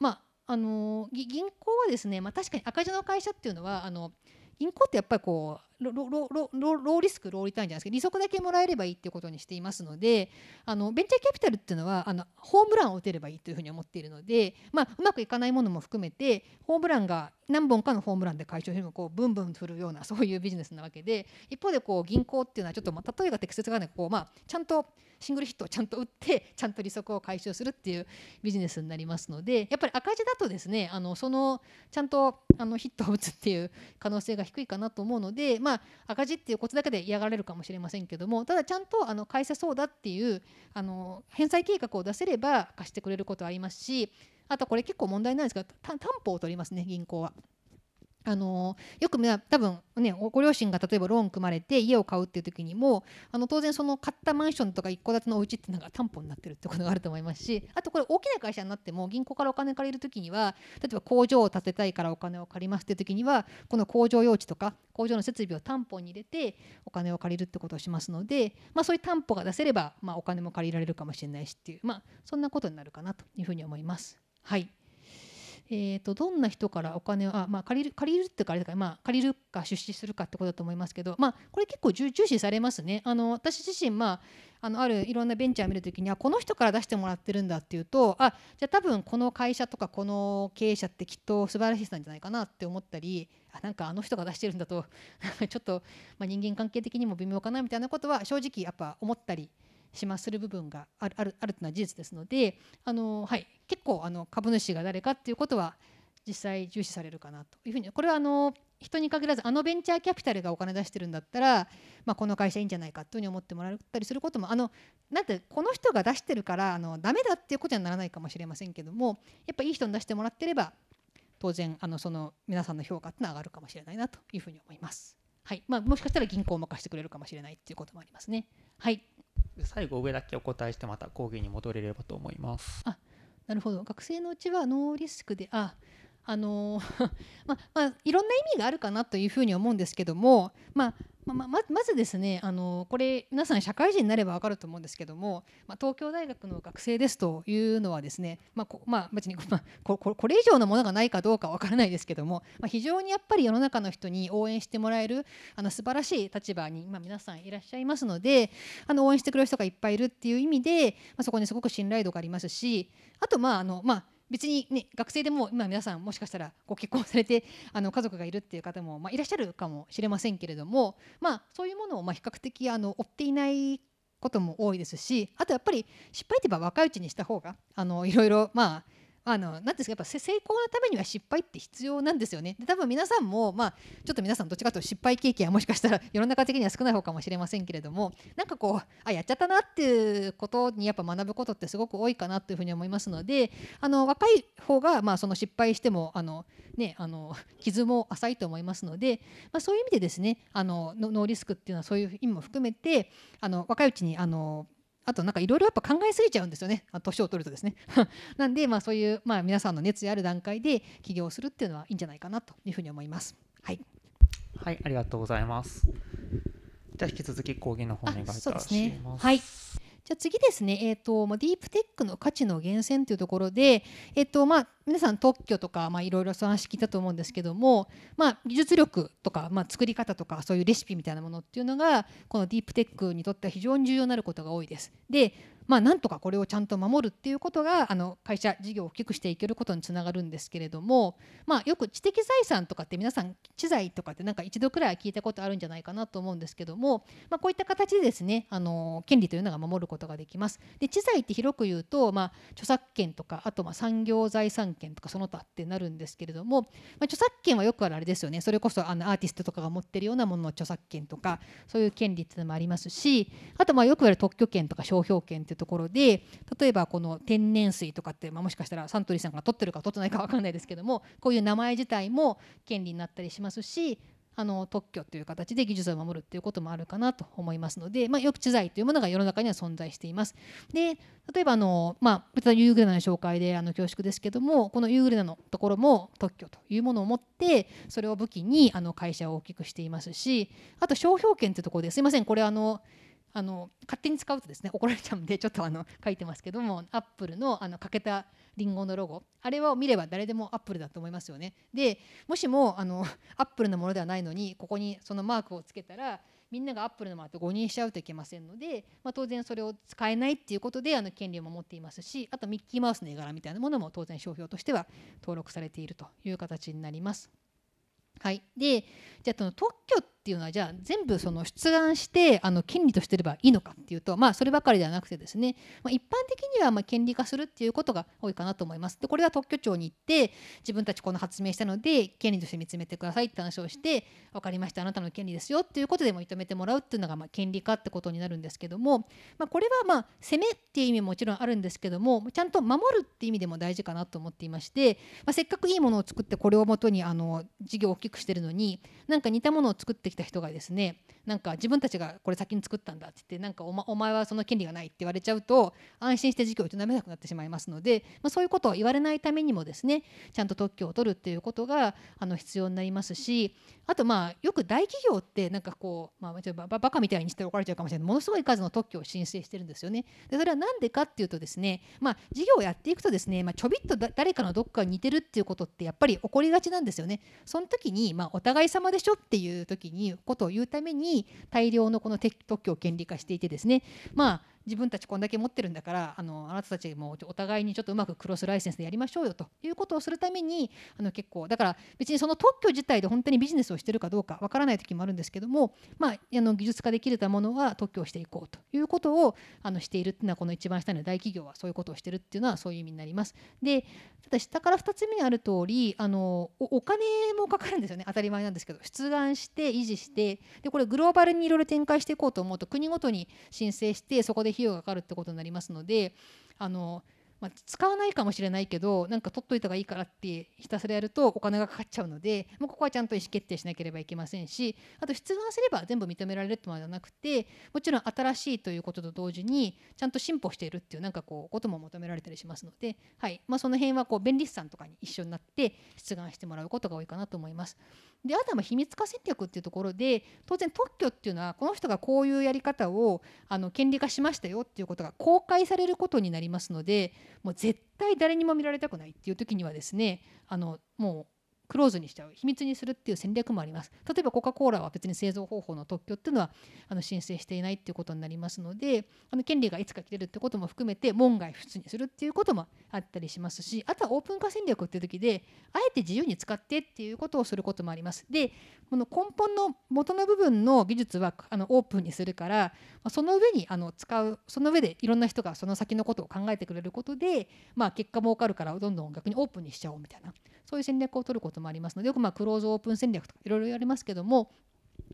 Speaker 2: まああの銀行はですね、まあ、確かに赤字の会社っていうのはあの銀行ってやっぱりこうロロロローリスクローリターンじゃないですか利息だけもらえればいいっていうことにしていますのであのベンチャーキャピタルっていうのはあのホームランを打てればいいというふうに思っているので、まあ、うまくいかないものも含めてホームランが何本かのホームランで会長にもこうブンブン振るような そういうビジネスなわけで一方でこう銀行っていうのはちょっとまあ例えが適切がないこうまあちゃんとシングルヒットをちゃんと打ってちゃんと利息を回収するっていうビジネスになりますのでやっぱり赤字だとですねあのそのちゃんとあのヒットを打つっていう可能性が低いかなと思うのでまあ赤字っていうことだけで嫌がられるかもしれませんけどもただちゃんとあの返せそうだっていうあの返済計画を出せれば貸してくれることはありますしあとこれ結構問題なんですけど担保を取りますね銀行は。あのよく多分ねご両親が例えばローン組まれて家を買うっていう時にもあの当然その買ったマンションとか一戸建てのお家ってうのが担保になってるってことがあると思いますしあとこれ大きな会社になっても銀行からお金借りる時には例えば工場を建てたいからお金を借りますっていう時にはこの工場用地とか工場の設備を担保に入れてお金を借りるってことをしますので、まあ、そういう担保が出せれば、まあ、お金も借りられるかもしれないしっていう、まあ、そんなことになるかなというふうに思います。はいえーと、どんな人からお金をあ、まあ、借りる借りるってかあれだから、まあ、借りるか出資するかってことだと思いますけど、まあ、これ結構重視されますね。あの私自身、まあ、あのあるいろんなベンチャー見るときにあこの人から出してもらってるんだっていうとあじゃあ多分この会社とかこの経営者ってきっと素晴らしい人なんじゃないかなって思ったりあなんかあの人が出してるんだとちょっと、まあ、人間関係的にも微妙かなみたいなことは正直やっぱ思ったり。しまする部分があるあるあるというのは事実ですのであの、はい、結構あの株主が誰かっていうことは実際重視されるかなというふうにこれはあの人に限らずあのベンチャーキャピタルがお金出してるんだったら、まあ、この会社いいんじゃないかというふうに思ってもらったりすることもあのなんてこの人が出してるからあのダメだっていうことにはならないかもしれませんけどもやっぱいい人に出してもらってれば当然あのその皆さんの評価ってのは上がるかもしれないなというふうに思います。はいまあ、もしかしたら銀行を任せてくれるかもしれないっていうこともありますね。はい
Speaker 1: で最後上だけお答えしてまた講義に戻れればと思います。あ
Speaker 2: なるほど学生のうちはノーリスクでああの ままあ、いろんな意味があるかなというふうに思うんですけども、まあ、まままずですねあのこれ皆さん社会人になれば分かると思うんですけども、ま東京大学の学生ですというのはですね、まあまあ、別に、まあ、これ以上のものがないかどうか分からないですけども、まあ、非常にやっぱり世の中の人に応援してもらえるあの素晴らしい立場に、ま皆さんいらっしゃいますのであの応援してくれる人がいっぱいいるっていう意味で、まそこにすごく信頼度がありますしあとまああのまあ別に、ね、学生でも今皆さんもしかしたらご結婚されてあの家族がいるっていう方も、まあ、いらっしゃるかもしれませんけれども、まあ、そういうものをまあ比較的あの追っていないことも多いですしあとやっぱり失敗といえば若いうちにした方があのいろいろまああのなんですかやっぱ成功のためには失敗って必要なんですよね。で多分皆さんも、まあ、ちょっと皆さんどっちかというと失敗経験はもしかしたら世の中的には少ない方かもしれませんけれどもなんかこうあやっちゃったなっていうことにやっぱ学ぶことってすごく多いかなというふうに思いますのであの若い方が、まあ、その失敗してもあの、ね、あの傷も浅いと思いますので、まあ、そういう意味でですねあのノーリスクっていうのはそういう意味も含めてあの若いうちにあのあとなんかいろいろやっぱ考えすぎちゃうんですよね年を取るとですね なんでまあそういうまあ皆さんの熱意ある段階で起業するっていうのはいいんじゃないかなというふうに思います
Speaker 1: はいはいありがとうございますじゃあ引き続き講義の方お願いいたします、ね、はい
Speaker 2: じゃあ次ですね、えーとまあ、ディープテックの価値の源泉というところで、えーとまあ、皆さん特許とかいろいろ話聞いたと思うんですけども、まあ、技術力とか、まあ、作り方とかそういうレシピみたいなものっていうのがこのディープテックにとっては非常に重要になることが多いです。でまあ、なんとかこれをちゃんと守るっていうことがあの会社事業を大きくしていけることにつながるんですけれども、まあ、よく知的財産とかって皆さん知財とかってなんか一度くらい聞いたことあるんじゃないかなと思うんですけども、まあ、こういった形でですねあの権利というのが守ることができます。で知財って広く言うと、まあ、著作権とかあとまあ産業財産権とかその他ってなるんですけれども、まあ、著作権はよくあるあれですよねそれこそあのアーティストとかが持ってるようなものの著作権とかそういう権利っていうのもありますしあとまあよくある特許権とか商標権っていうところで例えばこの天然水とかって、まあ、もしかしたらサントリーさんが取ってるか取ってないか分かんないですけどもこういう名前自体も権利になったりしますしあの特許という形で技術を守るということもあるかなと思いますので、まあ、抑止剤というものが世の中には存在しています。で例えばあの、まあ、ユーグレナの紹介であの恐縮ですけどもこのユーグレナのところも特許というものを持ってそれを武器にあの会社を大きくしていますしあと商標権というところですいませんこれあのあの勝手に使うとですね怒られちゃうんでちょっとあの書いてますけどもアップルのあの欠けたリンゴのロゴあれを見れば誰でもアップルだと思いますよねでもしもあのアップルのものではないのにここにそのマークをつけたらみんながアップルのマーク誤認しちゃうといけませんので、まあ、当然それを使えないっていうことであの権利を守っていますしあとミッキーマウスの絵柄みたいなものも当然商標としては登録されているという形になります。はい、でじゃあその特許ってっていうのはじゃあ全部その出願してあの権利としてればいいのかっていうと、まあ、そればかりではなくてですね、まあ、一般的にはま権利化するっていうことが多いかなと思います。でこれは特許庁に行って自分たちこの発明したので権利として見つめてくださいって話をして分かりましたあなたの権利ですよっていうことでも認めてもらうっていうのがま権利化ってことになるんですけども、まあ、これはまあ攻めっていう意味ももちろんあるんですけどもちゃんと守るっていう意味でも大事かなと思っていまして、まあ、せっかくいいものを作ってこれをもとにあの事業を大きくしてるのになんか似たものを作ってきた人がですねなんか自分たちがこれ先に作ったんだって言ってなんかお,、ま、お前はその権利がないって言われちゃうと安心して事業を営めなくなってしまいますので、まあ、そういうことを言われないためにもですねちゃんと特許を取るっていうことがあの必要になりますしあとまあよく大企業ってなんかこう、まあ、ちょババカみたいにして怒られちゃうかもしれないものすごい数の特許を申請してるんですよね。でそれは何でかっていうとですね、まあ、事業をやっていくとですね、まあ、ちょびっと誰かのどっかに似てるっていうことってやっぱり起こりがちなんですよね。その時に、まあ、お互い様でしょっていう時にうことを言うために大量のこの特許を権利化していてですねまあ自分たちこんだけ持ってるんだからあのあなたたちもお互いにちょっとうまくクロスライセンスでやりましょうよということをするためにあの結構だから別にその特許自体で本当にビジネスをしてるかどうかわからない時もあるんですけども、まあ、あの技術化できるたものは特許をしていこうということをあのしているっていうのはこの一番下の大企業はそういうことをしてるっていうのはそういう意味になります。でただ下から2つ目にある通りあのお金もかかるんですよね当たり前なんですけど出願して維持してでこれグローバルにいろいろ展開していこうと思うと国ごとに申請してそこで費用がかかるってことになりますのであのまあ、使わないかもしれないけどなんか取っといた方がいいからってひたすらやるとお金がかかっちゃうので、まここはちゃんと意思決定しなければいけませんしあと出願すれば全部認められるってものではなくてもちろん新しいということと同時にちゃんと進歩しているっていうなんかこうことも求められたりしますので、はいまあ、その辺はこう便利士さんとかに一緒になって出願してもらうことが多いかなと思います。であとはま秘密化戦略っていうところで当然特許っていうのはこの人がこういうやり方をあの権利化しましたよっていうことが公開されることになりますので。もう絶対誰にも見られたくないっていう時にはですねあのもクローズにしちゃう秘密にするっていう戦略もあります例えばコカ・コーラは別に製造方法の特許っていうのはあの申請していないっていうことになりますのであの権利がいつか切れるってことも含めて門外不出にするっていうこともあったりしますしあとはオープン化戦略っていう時であえて自由に使ってっていうことをすることもありますでこの根本の元の部分の技術はあのオープンにするからその上にあの使うその上でいろんな人がその先のことを考えてくれることで、まあ、結果儲かるからどんどん逆にオープンにしちゃおうみたいなそういう戦略を取ることもありますのでよくまあクローズオープン戦略とかいろいろ言われますけども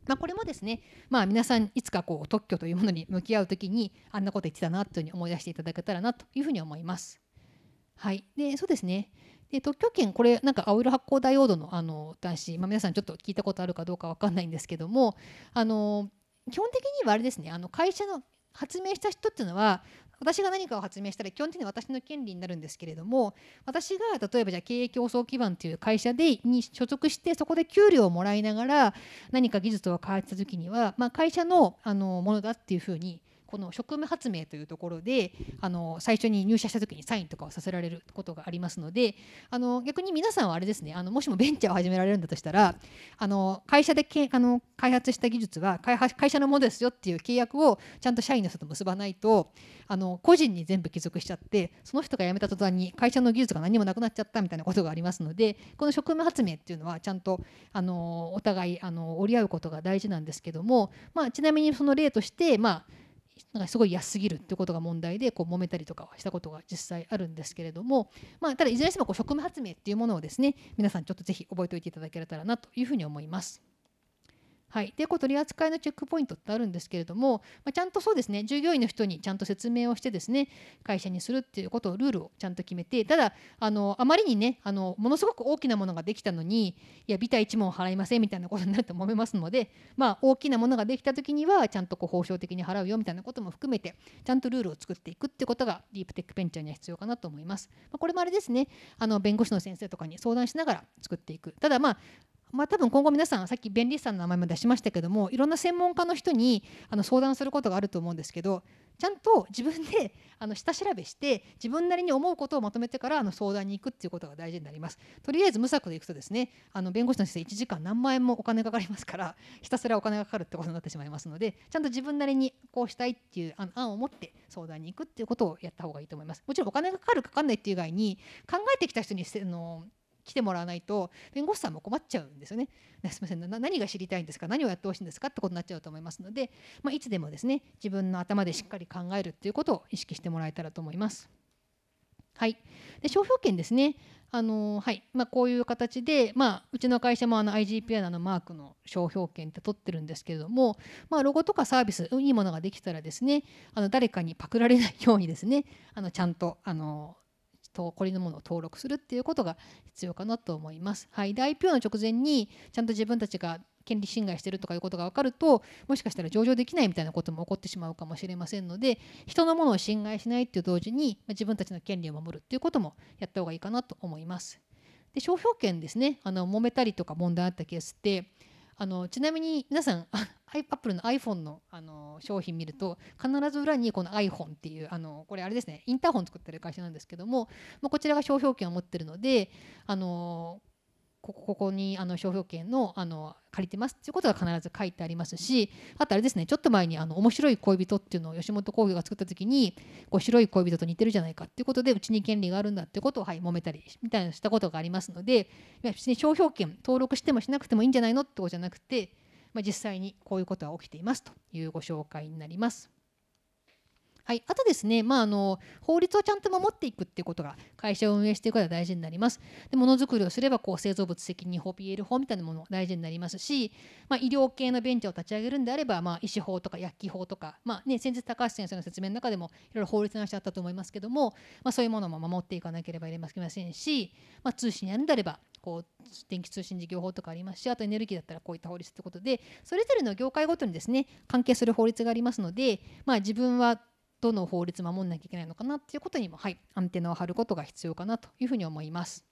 Speaker 2: まあ、これもですね、まあ、皆さんいつかこう特許というものに向き合う時にあんなこと言ってたなというふうに思い出していただけたらなというふうに思います。はい、でそうですねで特許権これなんか青色発光ダイオードのあの男子、まあ、皆さんちょっと聞いたことあるかどうか分かんないんですけどもあの基本的にはあれですねあの会社の発明した人っていうのは私が何かを発明したら基本的に私の権利になるんですけれども私が例えばじゃあ経営競争基盤という会社でに所属してそこで給料をもらいながら何か技術を開発した時には、まあ、会社のあのものだっていうふうにこの職務発明というところであの最初に入社した時にサインとかをさせられることがありますのであの逆に皆さんはあれですねあのもしもベンチャーを始められるんだとしたらあの会社でけあの開発した技術は開会社のものですよっていう契約をちゃんと社員の人と結ばないとあの個人に全部帰属しちゃってその人が辞めた途端に会社の技術が何もなくなっちゃったみたいなことがありますのでこの職務発明っていうのはちゃんとあのお互いあの折り合うことが大事なんですけども、まあ、ちなみにその例として、まあなんかすごい安すぎるってことが問題でこう揉めたりとかはしたことが実際あるんですけれども、まあ、ただいずれにしてもこう職務発明っていうものをですね皆さんちょっとぜひ覚えておいていただけたらなというふうに思います。はい、でこう取り扱いのチェックポイントってあるんですけれども、まあ、ちゃんとそうですね従業員の人にちゃんと説明をしてですね会社にするっていうことをルールをちゃんと決めてただあのあまりにねあのものすごく大きなものができたのにいやビタ1問払いませんみたいなことになると揉めますので、まあ、大きなものができた時にはちゃんとこう報奨的に払うよみたいなことも含めてちゃんとルールを作っていくってことがディープテックベンチャーには必要かなと思います。まあ、これもあれですねあの弁護士の先生とかに相談しながら作っていくただまあまあ、多分今後皆さんさっき弁理士さんの名前も出しましたけどもいろんな専門家の人にあの相談することがあると思うんですけどちゃんと自分であの下調べして自分なりに思うことをまとめてからあの相談に行くっていうことが大事になりますとりあえず無策で行くとですねあの弁護士の先生1時間何万円もお金がかかりますからひたすらお金がかかるってことになってしまいますのでちゃんと自分なりにこうしたいっていう案を持って相談に行くっていうことをやった方がいいと思いますもちろんお金がかかるかかんないっていう以外に考えてきた人にあの来てもらわないと弁護士さんも困っちゃうんですよね。すみません何が知りたいんですか何をやってほしいんですかってことになっちゃうと思いますので、まあ、いつでもですね自分の頭でしっかり考えるっていうことを意識してもらえたらと思います。はい、で商標権ですね、あのはいまあ、こういう形で、まあ、うちの会社もあの IGPN のマークの商標権って取ってるんですけれども、まあ、ロゴとかサービスいいものができたらですねあの誰かにパクられないようにですねあのちゃんとあの残りのものを登録するっていうことが必要かなと思います。はい、で IPO の直前にちゃんと自分たちが権利侵害してるとかいうことが分かるともしかしたら上場できないみたいなことも起こってしまうかもしれませんので人のものを侵害しないっていう同時に自分たちの権利を守るっていうこともやった方がいいかなと思います。で商標権ですねあの揉めたりとか問題あったケースってあのちなみに皆さんアップルの iPhone のあの商品見ると必ず裏にこの iPhone っていうあのこれあれですねインターホン作ってる会社なんですけども、まあ、こちらが商標権を持ってるのであのここここにあの商標権のあの借りてますっていうことが必ず書いてありますしあとあれですねちょっと前にあの面白い恋人っていうのを吉本興業が作った時にこう白い恋人と似てるじゃないかっていうことでうちに権利があるんだってことを、はい、揉めたりみたいなしたことがありますので別に商標権登録してもしなくてもいいんじゃないのってことじゃなくて、まあ、実際にこういうことが起きていますというご紹介になります。はい、あとですね、まあ、あの法律をちゃんと守っていくっていうことが会社を運営していくことが大事になります。でものづくりをすればこう製造物責任法 PL 法みたいなものが大事になりますし、まあ、医療系のベンチャーを立ち上げるんであれば、まあ、医師法とか薬機法とか、まあね、先日高橋先生の説明の中でもいろいろ法律の話あったと思いますけども、まあ、そういうものも守っていかなければいけませんし、まあ、通信やるんであればこう電気通信事業法とかありますしあとエネルギーだったらこういった法律ってことでそれぞれの業界ごとにですね関係する法律がありますので、まあ、自分はどの法律守んなきゃいけないのかなっていうことにも、はい、アンテナを張ることが必要かなというふうに思います。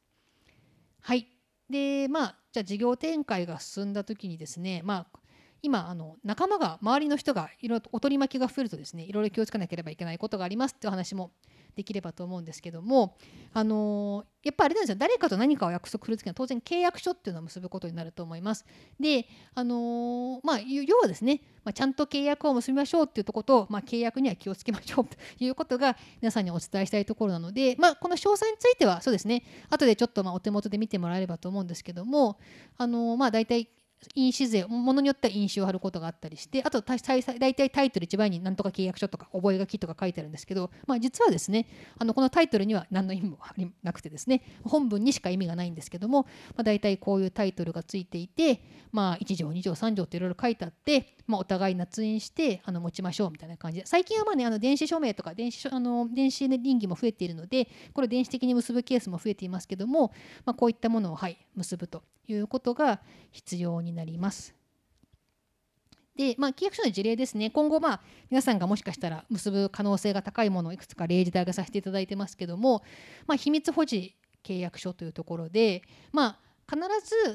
Speaker 2: はいでまあ、じゃあ事業展開が進んだ時にですね、まあ、今あの仲間が周りの人がいろいろとお取り巻きが増えるとですねいろいろ気をつけなければいけないことがありますっていう話もできればと思うんですけどもあのー、やっぱあれなんですよ誰かと何かを約束する時には当然契約書っていうのを結ぶことになると思います。であのー、まあ要はですね、まあ、ちゃんと契約を結びましょうっていうとことまあ、契約には気をつけましょうと いうことが皆さんにお伝えしたいところなのでまあこの詳細についてはそうですね後でちょっとまお手元で見てもらえればと思うんですけどもあのー、まあ大体印紙税ものによっては印紙を貼ることがあったりしてあと大体タイトル1倍になんとか契約書とか覚書とか書いてあるんですけど、まあ、実はですねあのこのタイトルには何の意味もありなくてですね本文にしか意味がないんですけども、まあ、大体こういうタイトルがついていて、まあ、1条2条3条っていろいろ書いてあって、まあ、お互い捺印してあの持ちましょうみたいな感じで最近はまあ、ね、あの電子署名とか電子あの電子倫理も増えているのでこれ電子的に結ぶケースも増えていますけども、まあ、こういったものを、はい、結ぶと。いうことが必要になります。で、まあ、契約書の事例ですね、今後、まあ、皆さんがもしかしたら結ぶ可能性が高いものをいくつか例示で挙げさせていただいてますけども、まあ、秘密保持契約書というところで、まあ、必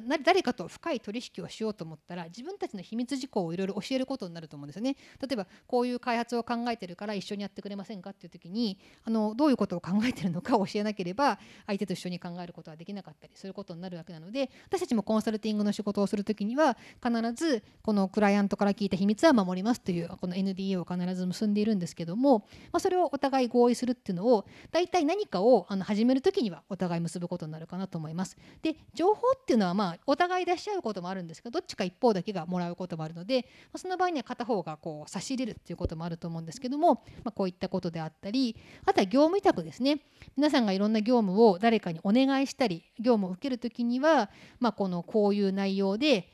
Speaker 2: ず誰かと深い取引をしようと思ったら自分たちの秘密事項をいろいろ教えることになると思うんですよね。例えばこういう開発を考えてるから一緒にやってくれませんかっていう時にあのどういうことを考えてるのかを教えなければ相手と一緒に考えることはできなかったりすることになるわけなので私たちもコンサルティングの仕事をする時には必ずこのクライアントから聞いた秘密は守りますというこの NDA を必ず結んでいるんですけども、まあ、それをお互い合意するっていうのを大体何かをあの始める時にはお互い結ぶことになるかなと思います。で情報っていうのはまあお互い出し合うこともあるんですけどどっちか一方だけがもらうこともあるので、まその場合には片方がこう差し入れるっていうこともあると思うんですけども、まこういったことであったりあとは業務委託ですね皆さんがいろんな業務を誰かにお願いしたり業務を受ける時には、まこのこういう内容で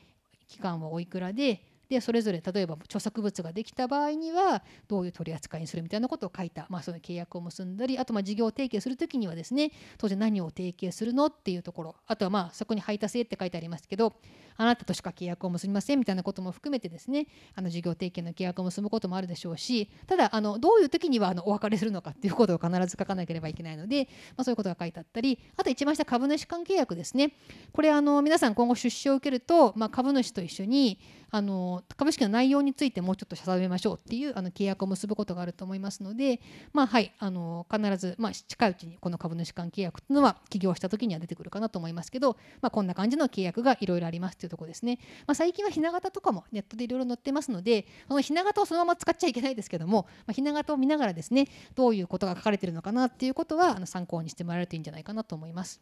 Speaker 2: 期間はおいくらででそれぞれ例えば著作物ができた場合にはどういう取り扱いにするみたいなことを書いた、まあ、その契約を結んだりあとまあ事業提携する時にはですね当然何を提携するのっていうところあとはまあそこに配達へって書いてありますけどあなたとしか契約を結びませんみたいなことも含めてですねあの事業提携の契約を結ぶこともあるでしょうしただあのどういう時にはあのお別れするのかっていうことを必ず書かなければいけないので、まあ、そういうことが書いてあったりあと一番下株主間契約ですねこれあの皆さん今後出資を受けると、まあ、株主と一緒にあの株式の内容についてもうちょっと定めましょうっていうあの契約を結ぶことがあると思いますので、まあ、はいあの必ず、まあ、近いうちにこの株主間契約というのは起業した時には出てくるかなと思いますけど、まあ、こんな感じの契約がいろいろありますというところですね、まあ、最近はひな形とかもネットでいろいろ載ってますのでそのひな形をそのまま使っちゃいけないですけども、まあ、ひな形を見ながらですねどういうことが書かれてるのかなっていうことはあの参考にしてもらえるといいんじゃないかなと思います。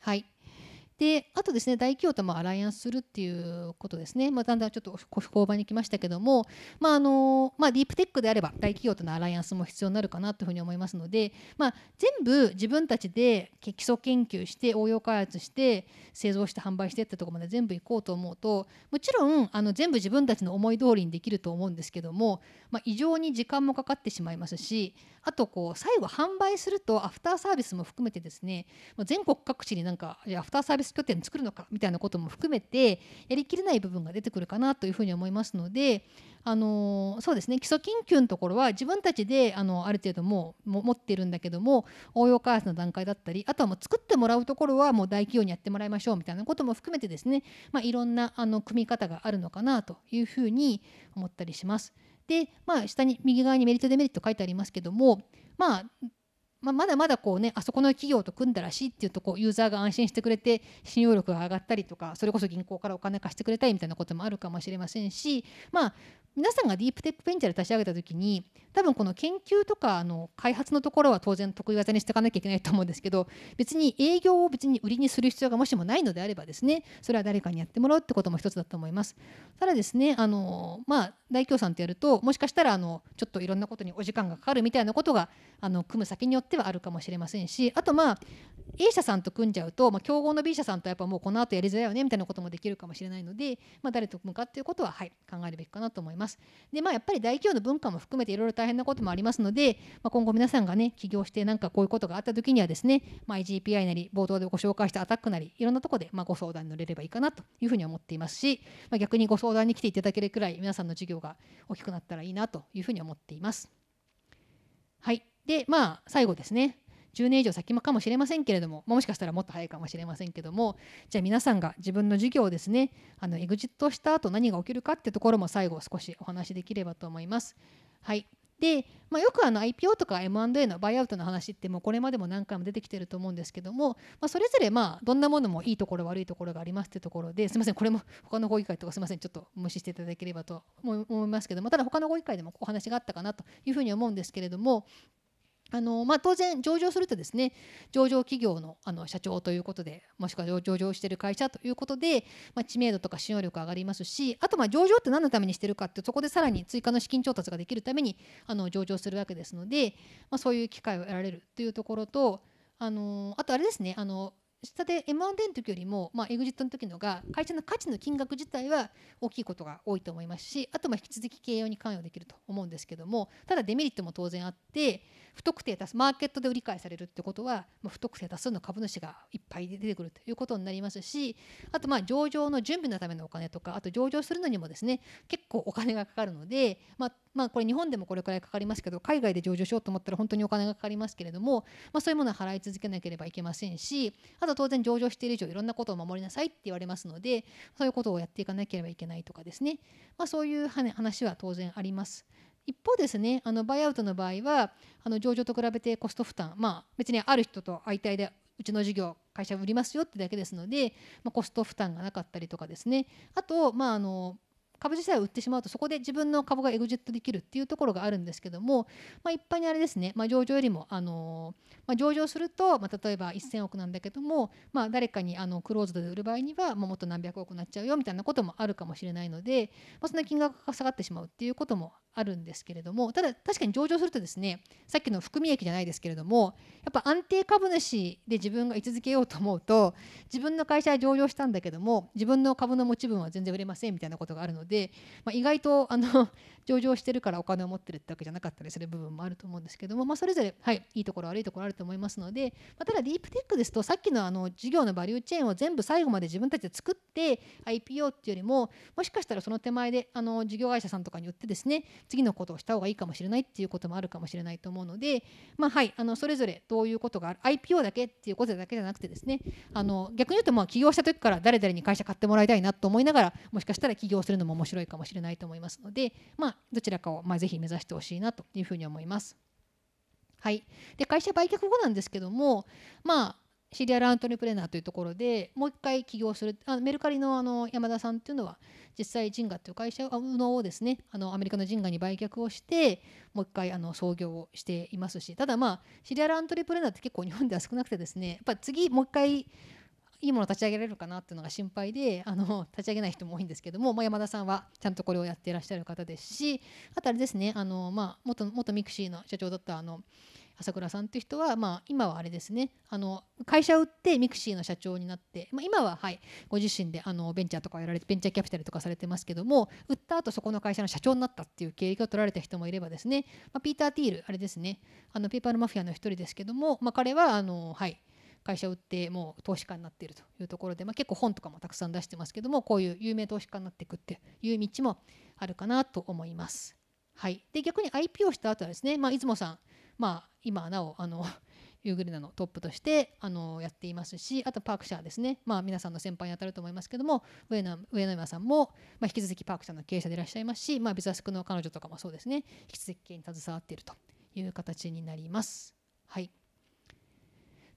Speaker 2: はいであとですね大企業ともアライアンスするっていうことですね、まあ、だんだんちょっと工場に来ましたけども、まああのまあ、ディープテックであれば大企業とのアライアンスも必要になるかなというふうに思いますので、まあ、全部自分たちで基礎研究して応用開発して製造して販売してってとこまで全部行こうと思うともちろんあの全部自分たちの思い通りにできると思うんですけども、まあ、異常に時間もかかってしまいますしあとこう最後販売するとアフターサービスも含めてですね全国各地になんかアフターサービスス拠点作るのかみたいなことも含めてやりきれない部分が出てくるかなというふうに思いますのであのそうですね基礎研究のところは自分たちであのある程度も持ってるんだけども応用開発の段階だったりあとはもう作ってもらうところはもう大企業にやってもらいましょうみたいなことも含めてですね、まあ、いろんなあの組み方があるのかなというふうに思ったりします。で、まあ、下に右側にメリットデメリット書いてありますけどもまあまあ、まだまだこうねあそこの企業と組んだらしいっていうとこうユーザーが安心してくれて信用力が上がったりとかそれこそ銀行からお金貸してくれたりみたいなこともあるかもしれませんしまあ皆さんがディープテックベンチャーで立ち上げた時に多分この研究とかあの開発のところは当然得意技にしていかなきゃいけないと思うんですけど別に営業を別に売りにする必要がもしもないのであればですねそれは誰かにやってもらうってことも一つだと思いますただですねあのまあ大京さんとやるともしかしたらあのちょっといろんなことにお時間がかかるみたいなことがあの組む先によってはあるかもしれませんしあとまあ A 社さんと組んじゃうと、まあ、競合の B 社さんとやっぱもうこの後やりづらいよねみたいなこともできるかもしれないので、まあ、誰と組むかっていうことは、はい、考えるべきかなと思います。ます。でまあやっぱり大企業の文化も含めていろいろ大変なこともありますので、まあ、今後皆さんがね起業してなんかこういうことがあった時にはですね、まあ、IGPI なり冒頭でご紹介したアタックなりいろんなところでまご相談に乗れればいいかなというふうに思っていますし、まあ、逆にご相談に来ていただけるくらい皆さんの授業が大きくなったらいいなというふうに思っています。はいでまあ最後ですね10年以上先もかもしれませんけれどももしかしたらもっと早いかもしれませんけどもじゃあ皆さんが自分の授業をですねあのエグジットした後何が起きるかってところも最後少しお話しできればと思います。はいで、まあ、よくあの IPO とか M&A のバイアウトの話ってもうこれまでも何回も出てきてると思うんですけども、まあ、それぞれまあどんなものもいいところ悪いところがありますってところですみませんこれも他のご議会とかすみませんちょっと無視していただければと思いますけどもただ他のご議会でもお話があったかなというふうに思うんですけれどもあのまあ、当然上場するとですね上場企業のあの社長ということでもしくは上場している会社ということで、まあ、知名度とか信用力上がりますしあとまあ上場って何のためにしてるかってそこでさらに追加の資金調達ができるためにあの上場するわけですので、まあ、そういう機会を得られるというところとあのあとあれですねあの下で M&A の時よりも、まあ、エグジットの時のが会社の価値の金額自体は大きいことが多いと思いますしあとま引き続き経営に関与できると思うんですけどもただデメリットも当然あって不特定多数マーケットで売り買いされるってことは、まあ、不特定多数の株主がいっぱい出てくるということになりますしあとまあ上場の準備のためのお金とかあと上場するのにもですね結構お金がかかるので、まあ、まあ、これ日本でもこれくらいかかりますけど海外で上場しようと思ったら本当にお金がかかりますけれども、まそういうものは払い続けなければいけませんしあと当然上場している以上いろんなことを守りなさいって言われますのでそういうことをやっていかなければいけないとかですね、まあ、そういう話は当然あります。一方ですねあのバイアウトの場合はあの上場と比べてコスト負担まあ別にある人と相対でうちの事業会社売りますよってだけですので、まあ、コスト負担がなかったりとかですねあと、まあ、あの株自体を売ってしまうとそこで自分の株がエグジットできるっていうところがあるんですけども、まあ、一般にあれですね、まあ、上場よりも、あのまあ、上場すると、まあ、例えば1000億なんだけども、まあ、誰かにあのクローズドで売る場合には、まあ、もっと何百億になっちゃうよみたいなこともあるかもしれないので、まあ、その金額が下がってしまうっていうこともあるんですけれどもただ確かに上場するとですねさっきの含み益じゃないですけれどもやっぱ安定株主で自分が居続けようと思うと自分の会社は上場したんだけども自分の株の持ち分は全然売れませんみたいなことがあるので。ので、まあ、意外とあの 上場してるからお金を持ってるってわけじゃなかったりする部分もあると思うんですけども、まあ、それぞれ、はい、いいところ悪いところあると思いますので、まあ、ただディープテックですとさっきのあの事業のバリューチェーンを全部最後まで自分たちで作って IPO っていうよりももしかしたらその手前であの事業会社さんとかによってですね次のことをした方がいいかもしれないっていうこともあるかもしれないと思うので、まあはい、あのそれぞれどういうことがある IPO だけっていうことだけじゃなくてですねあの逆に言うとまあ起業した時から誰々に会社買ってもらいたいなと思いながらもしかしたら起業するのも面白いかもしれないと思いますので、まあ、どちらかを、まあ、ぜひ目指してほしいなというふうに思います。はい、で会社売却後なんですけども、まあ、シリアルアントレプレナーというところでもう一回起業するあメルカリのあの山田さんというのは実際ジンガという会社をですねあのアメリカのジンガに売却をしてもう一回あの創業をしていますしただまあシリアルアントレプレナーって結構日本では少なくてですねやっぱ次もう一回いいもの立ち上げられるかなっていうのが心配であの立ち上げない人も多いんですけども、まあ、山田さんはちゃんとこれをやっていらっしゃる方ですしあとあれですねあの、まあ、元元ミクシーの社長だったあの朝倉さんという人は、まあ、今はあれですねあの会社を売ってミクシーの社長になって、まあ、今は、はい、ご自身であのベンチャーとかやられてベンチャーキャピタルとかされてますけども売った後そこの会社の社長になったっていう経歴を取られた人もいればですね、まあ、ピーター・ティールあれですねあのペーパーのマフィアの一人ですけども、まあ、彼はあの、はい、会社を売ってもう投資家になっているというところで、まあ、結構本とかもたくさん出してますけどもこういう有名投資家になっていくっていう道もあるかなと思います。はい、で逆に IP をした後はですね、まあ、出雲さん、まあ、今なおあの ユーグレナのトップとしてあのやっていますしあとパーク社ですね、まあ、皆さんの先輩に当たると思いますけども上野上野山さんも、まあ、引き続きパーク社の経営者でいらっしゃいますし、まあ、ビザスクの彼女とかもそうですね引き続きに携わっているという形になります。はい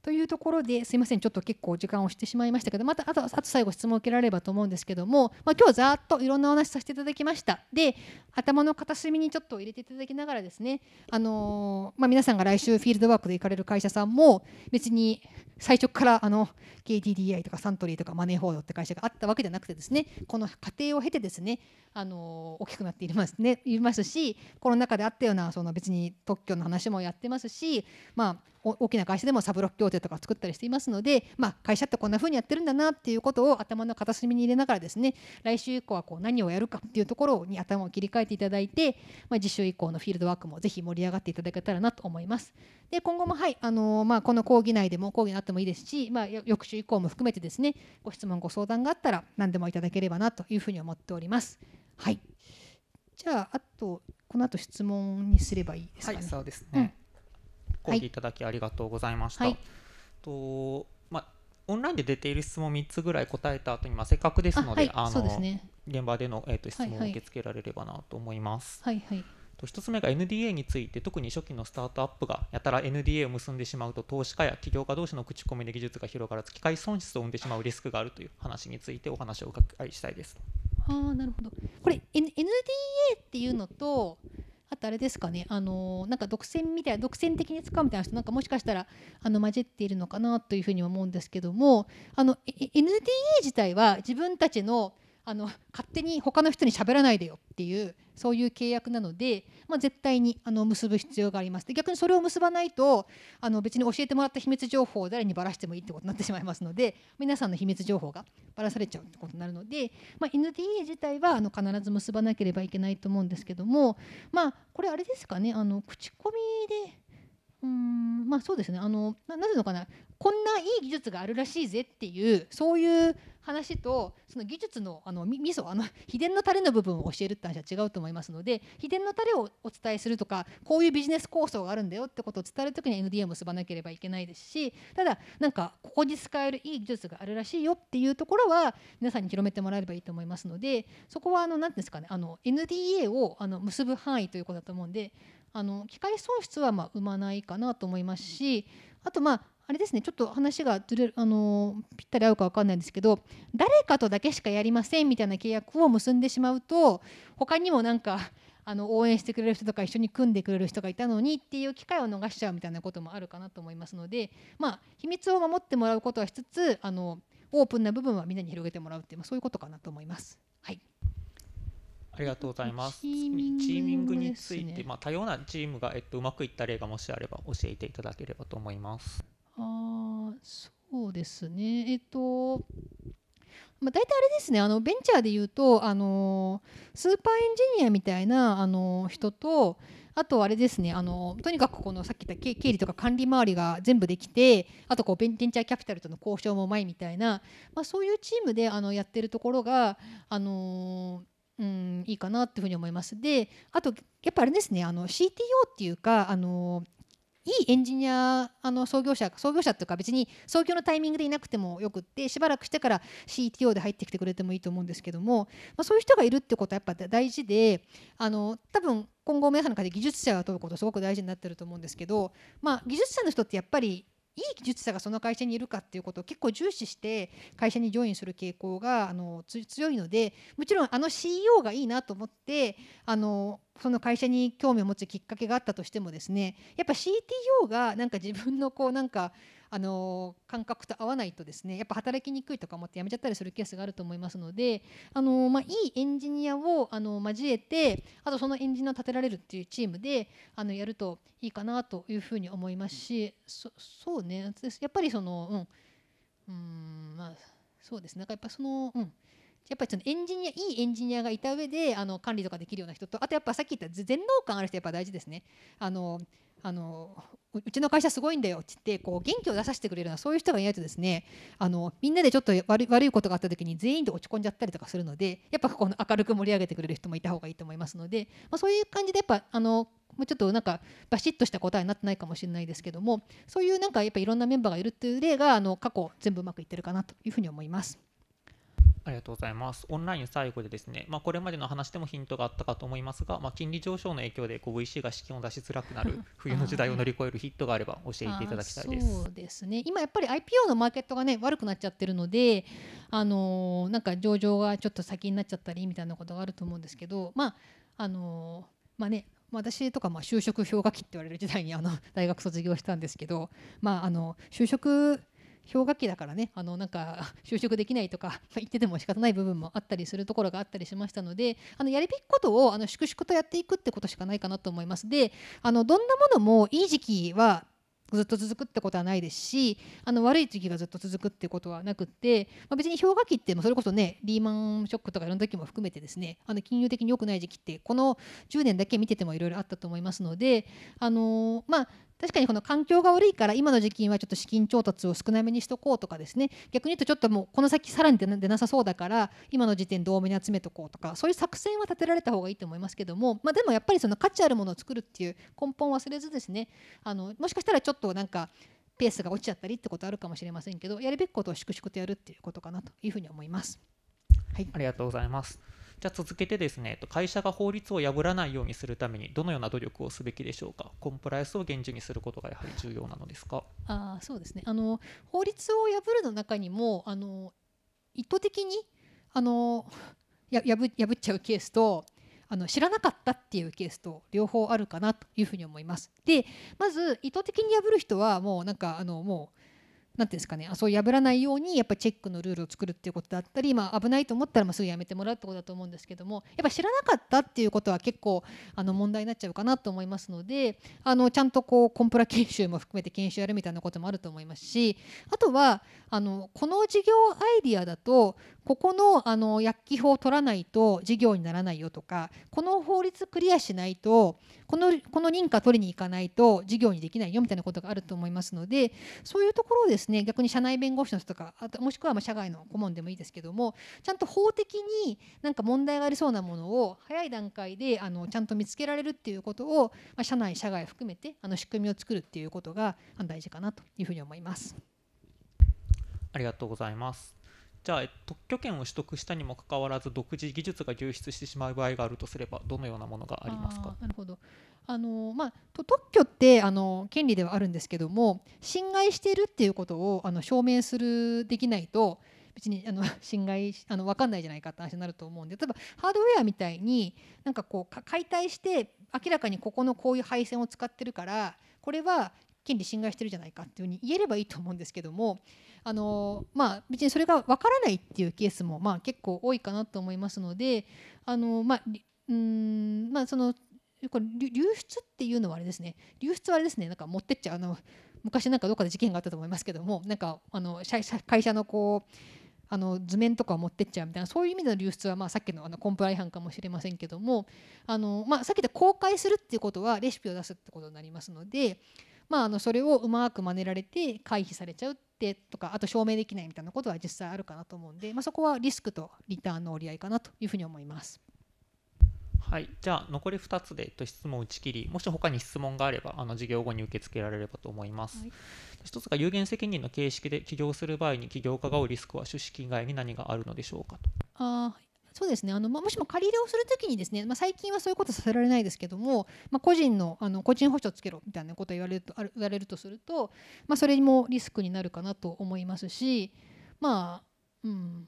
Speaker 2: というところですいませんちょっと結構時間をしてしまいましたけどまたあとあと最後質問を受けられればと思うんですけども、まあ、今日ざっといろんなお話させていただきましたで頭の片隅にちょっと入れていただきながらですねあのー、まあ、皆さんが来週フィールドワークで行かれる会社さんも別に最初からあの KDDI とかサントリーとかマネーフォードって会社があったわけじゃなくてですねこの過程を経てですねあの大きくなっていますねいますしこの中であったようなその別に特許の話もやってますし、まあ、大きな会社でもサブロック協定とか作ったりしていますので、まあ、会社ってこんな風にやってるんだなっていうことを頭の片隅に入れながらですね来週以降はこう何をやるかっていうところに頭を切り替えていただいて、まあ、次週以降のフィールドワークもぜひ盛り上がっていただけたらなと思います。で今後も、はいあのまあ、この講義内でも講義のってもいいですし、まあ、翌週以降も含めてですねご質問ご相談があったら何でもいただければなというふうに思っております。はいじゃああとこの後質問にすればいいですか、ね、はいそうですね、
Speaker 1: うん、ご聞いただきありがとうございました。はい、とまあオンラインで出ている質問3つぐらい答えた後に、まあ、せっかくですので、あ、はい、の、ね、現場での、えーと質問を受け付けられればなと思います。はいはい、はいはい1つ目が NDA について特に初期のスタートアップがやたら NDA を結んでしまうと投資家や起業家同士の口コミで技術が広がらず機械損失を生んでしまうリスクがあるという話についてお話を伺いしたいです。
Speaker 2: あなるほどこれ、N、NDA っていうのとあとあれですかねあのなんか独占みたいな独占的に使うみたいな人なんかもしかしたらあの混じっているのかなというふうに思うんですけどもあの NDA 自体は自分たちのあの勝手に他の人に喋らないでよっていうそういう契約なので、まあ、絶対にあの結ぶ必要がありますで逆にそれを結ばないとあの別に教えてもらった秘密情報を誰にばらしてもいいってことになってしまいますので皆さんの秘密情報がばらされちゃうってことになるので、まあ、NDA 自体はあの必ず結ばなければいけないと思うんですけどもまあこれあれですかねあの口コミでうんまあそうですねあのななぜのかなこんないい技術があるらしいぜっていうそういう話とその技術のあのみみそあの秘伝のタレの部分を教えるって話は違うと思いますので秘伝のタレをお伝えするとかこういうビジネス構想があるんだよってことを伝える時に NDA を結ばなければいけないですしただなんかここに使えるいい技術があるらしいよっていうところは皆さんに広めてもらえればいいと思いますのでそこはあの何てうんですかねあの NDA をあの結ぶ範囲ということだと思うんであの機械損失はまあ生まないかなと思いますしあとまああれですねちょっと話がずれあのぴったり合うか分かんないんですけど誰かとだけしかやりませんみたいな契約を結んでしまうと他にもなんか あの応援してくれる人とか一緒に組んでくれる人がいたのにっていう機会を逃しちゃうみたいなこともあるかなと思いますので、まあ、秘密を守ってもらうことはしつつあのオープンな部分はみんなに広げてもらうっていう、まあ、そういうことかなと思います。はい
Speaker 1: ありがとうございます。チーミングについて、まあ、多様なチームが、えっと、うまくいった例がもしあれば教えていただければと思います。
Speaker 2: ああ、そうですね、えっとまあ、大体あれですねあのベンチャーで言うとあのスーパーエンジニアみたいなあの人とあとあれですねあのとにかくこのさっき言った経理とか管理周りが全部できてあとこうベンチャーキャピタルとの交渉もうまいみたいな、まあ、そういうチームであのやってるところがあのーうん、いいかなっていうふうに思います。であとやっぱあれですねあの CTO っていうかあのいいエンジニアあの創業者創業者っていうか別に創業のタイミングでいなくてもよくってしばらくしてから CTO で入ってきてくれてもいいと思うんですけども、まあ、そういう人がいるってことはやっぱ大事であの多分今後皆さんの中で技術者が問うことすごく大事になってると思うんですけど、まあ、技術者の人ってやっぱりいい技術者がその会社にいるかっていうことを結構重視して会社にジョインする傾向があの強いのでもちろんあの CEO がいいなと思ってあのその会社に興味を持つきっかけがあったとしてもですねやっぱ CTO がなんか自分のこうなんかあの感覚と合わないとですねやっぱ働きにくいとか思って辞めちゃったりするケースがあると思いますのであの、まあ、いいエンジニアをあの交えてあとそのエンジニアを立てられるっていうチームであのやるといいかなというふうに思いますしそそうねやっぱりそのうんうんまあそうですねなんかやっぱそのうんやっぱりそのエンジニアいいエンジニアがいた上であの管理とかできるような人とあとやっぱさっき言った全能感ある人やっぱ大事ですね。あのあのうちの会社すごいんだよって言ってこう元気を出させてくれるようなそういう人がいないとですねあのみんなでちょっと悪い悪いことがあった時に全員で落ち込んじゃったりとかするのでやっぱこの明るく盛り上げてくれる人もいた方がいいと思いますので、まあ、そういう感じでやっぱあのもうちょっとなんかバシッとした答えになってないかもしれないですけどもそういうなんかやっぱいろんなメンバーがいるっていう例があの過去全部うまくいってるかなというふうに思います。
Speaker 1: ありがとうございます。オンライン最後でですね、まあ、これまでの話でもヒントがあったかと思いますが、まあ、金利上昇の影響でこう VC が資金を出しづらくなる 冬の時代を乗り越えるヒットがあれば教えていただきたいです。そうで
Speaker 2: すね。今やっぱり IPO のマーケットがね悪くなっちゃってるので、あのー、なんか上場がちょっと先になっちゃったりみたいなことがあると思うんですけど、まああのー、まあね。私とかまあ就職氷河期って言われる時代にあの大学卒業したんですけど、まあ、あの就職氷河期だからねあのなんか 就職できないとか 言ってても仕方ない部分もあったりするところがあったりしましたのであのやるべきことをあの粛々とやっていくってことしかないかなと思います。であのどんなものもいい時期はずっと続くってことはないですしあの悪い時期がずっと続くってことはなくて、まあ、別に氷河期ってそれこそねリーマンショックとかいろんな時も含めてですねあの金融的に良くない時期ってこの10年だけ見ててもいろいろあったと思いますのであのー、まあ確かにこの環境が悪いから今の時期はちょっと資金調達を少なめにしとこうとかですね逆に言うとちょっともうこの先さらに出なさそうだから今の時点で多めに集めとこうとかそういう作戦は立てられた方がいいと思いますけども、まあ、でもやっぱりその価値あるものを作るっていう根本を忘れずですねあのもしかしたらちょっとなんかペースが落ちちゃったりってことあるかもしれませんけどやるべきことを粛々とやるっていうことかなというふうに思います。
Speaker 1: はい、ありがとうございます。じゃあ続けてですね会社が法律を破らないようにするためにどのような努力をすべきでしょうかコンプライアンスを厳重にすることがやはり重要なのですか
Speaker 2: ああ、そうですねあの法律を破るの中にもあの意図的にあのや破破っちゃうケースとあの知らなかったっていうケースと両方あるかなというふうに思います。でまず意図的に破る人はもうなんかあのもうなんていうんですかね、あそう破らないようにやっぱチェックのルールを作るっていうことだったり、まあ、危ないと思ったらまあすぐやめてもらうってことだと思うんですけどもやっぱ知らなかったっていうことは結構あの問題になっちゃうかなと思いますのであのちゃんとこうコンプラ研修も含めて研修やるみたいなこともあると思いますしあとはあのこの事業アイディアだとここのあの薬機法を取らないと事業にならないよとかこの法律クリアしないとこのこの認可取りに行かないと事業にできないよみたいなことがあると思いますのでそういうところですねですね逆に社内弁護士の人とかあともしくはま社外の顧問でもいいですけどもちゃんと法的になんか問題がありそうなものを早い段階であのちゃんと見つけられるっていうことを、ま社内社外含めてあの仕組みを作るっていうことが大事かなというふうに思います。
Speaker 1: ありがとうございます。じゃあ特許権を取得したにもかかわらず独自技術が流出してしまう場合があるとすればどのようなものがありますか
Speaker 2: なるほどあのまあ、特許ってあの権利ではあるんですけども侵害しているっていうことをあの証明するできないと別にあの 侵害あの分かんないじゃないかって話になると思うんで例えばハードウェアみたいになんかこう解体して明らかにここのこういう配線を使ってるからこれは権利侵害してるじゃないかっていうふうに言えればいいと思うんですけどもあの、まあ、別にそれが分からないっていうケースも、まあ、結構多いかなと思いますのであの、まあうんまあ、そのこれ流出っていうのはあれですね流出はあれですねなんか持ってっちゃうあの昔なんかどっかで事件があったと思いますけどもなんかあの会社のこうあの図面とかを持ってっちゃうみたいなそういう意味での流出は、まあ、さっきのあのコンプライ違反かもしれませんけどもあの、まあ、さっきた公開するっていうことはレシピを出すってことになりますので、まあ、あのそれをうまく真似られて回避されちゃうってとかあと証明できないみたいなことは実際あるかなと思うんで、まあ、そこはリスクとリターンの折り合いかなというふうに思います。
Speaker 1: はい、じゃあ残り2つで、と、質問打ち切りもし他に質問があればあの授業後に受け付けられればと思います、はい、1つが有限責任の形式で起業する場合に起業家が負うリスクは出資金以外に何があるのでしょうかと
Speaker 2: あそうですねあの、まあ、もしも借り入れをするときにですね、まあ、最近はそういうことさせられないですけども、まあ、個人のあの個人保証つけろみたいなことを言われると言われるとすると、まあ、それもリスクになるかなと思いますしまあうん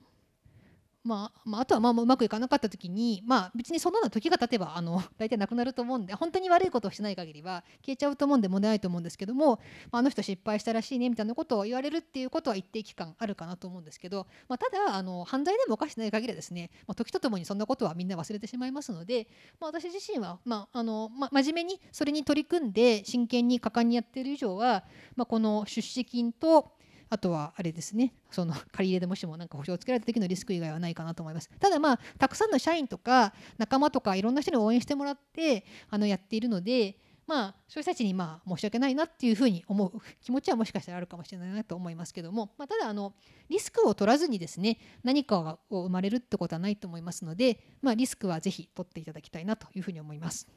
Speaker 2: まあまあ、あとはまあもうまくいかなかった時に、まあ、別にそんなの時が経てばあの 大体なくなると思うんで本当に悪いことをしない限りは消えちゃうと思うんで問題ないと思うんですけども、まあ、あの人失敗したらしいねみたいなことを言われるっていうことは一定期間あるかなと思うんですけど、まあ、ただあの犯罪でも犯してない限りはですね、まあ、時とともにそんなことはみんな忘れてしまいますので、まあ、私自身は、まああのま、真面目にそれに取り組んで真剣に果敢にやっている以上は、まあ、この出資金とあとはあれですねその 借り入れでもしもなんか保証をつけられた時のリスク以外はないかなと思いますただまあたくさんの社員とか仲間とかいろんな人に応援してもらってあのやっているのでまあそういう人たちにまあ申し訳ないなっていうふうに思う気持ちはもしかしたらあるかもしれないなと思いますけども、まあ、ただあのリスクを取らずにですね何かが生まれるってことはないと思いますので、まあ、リスクはぜひ取っていただきたいなというふうに思います。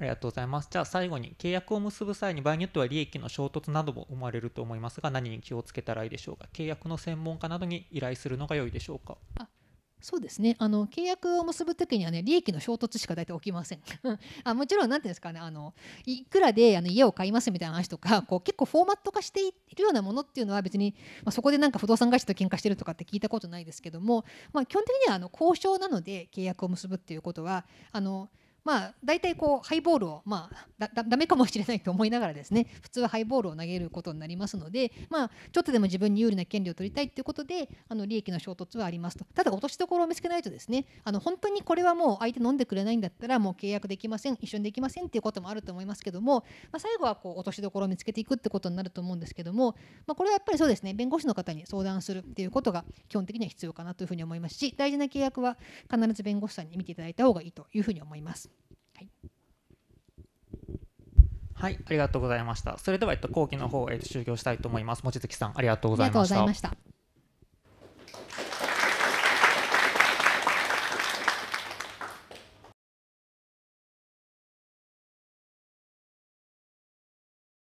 Speaker 1: ありがとうございます。じゃあ最後に契約を結ぶ際に場合によっては利益の衝突なども生まれると思いますが何に気をつけたらいいでしょうか契約の専門家などに依頼するのが良いでしょうかそ
Speaker 2: うですねあの契約を結ぶ時にはね利益の衝突しか大体起きません あもちろん何ていうんですかねあのいくらであの家を買いますみたいな話とかこう結構フォーマット化しているようなものっていうのは別に、まあ、そこでなんか不動産会社と喧嘩してるとかって聞いたことないですけども、まあ、基本的にはあの交渉なので契約を結ぶっていうことはあのまあ、大体こうハイボールを、まあ、だだめかもしれないと思いながらですね普通はハイボールを投げることになりますので、まあ、ちょっとでも自分に有利な権利を取りたいということであの利益の衝突はありますとただ落としどころを見つけないとですねあの本当にこれはもう相手飲んでくれないんだったらもう契約できません一緒にできませんということもあると思いますけども、まあ、最後はこう落としどころを見つけていくってことになると思うんですけども、まあ、これはやっぱりそうですね弁護士の方に相談するっていうことが基本的には必要かなというふうに思いますし大事な契約は必ず弁護士さんに見ていただいた方がいいというふうに思います。
Speaker 1: はい、ありがとうございました。それでは、えっと、後期の方、えっと、終了したいと思います。望月さん、ありがとうございまし
Speaker 2: た。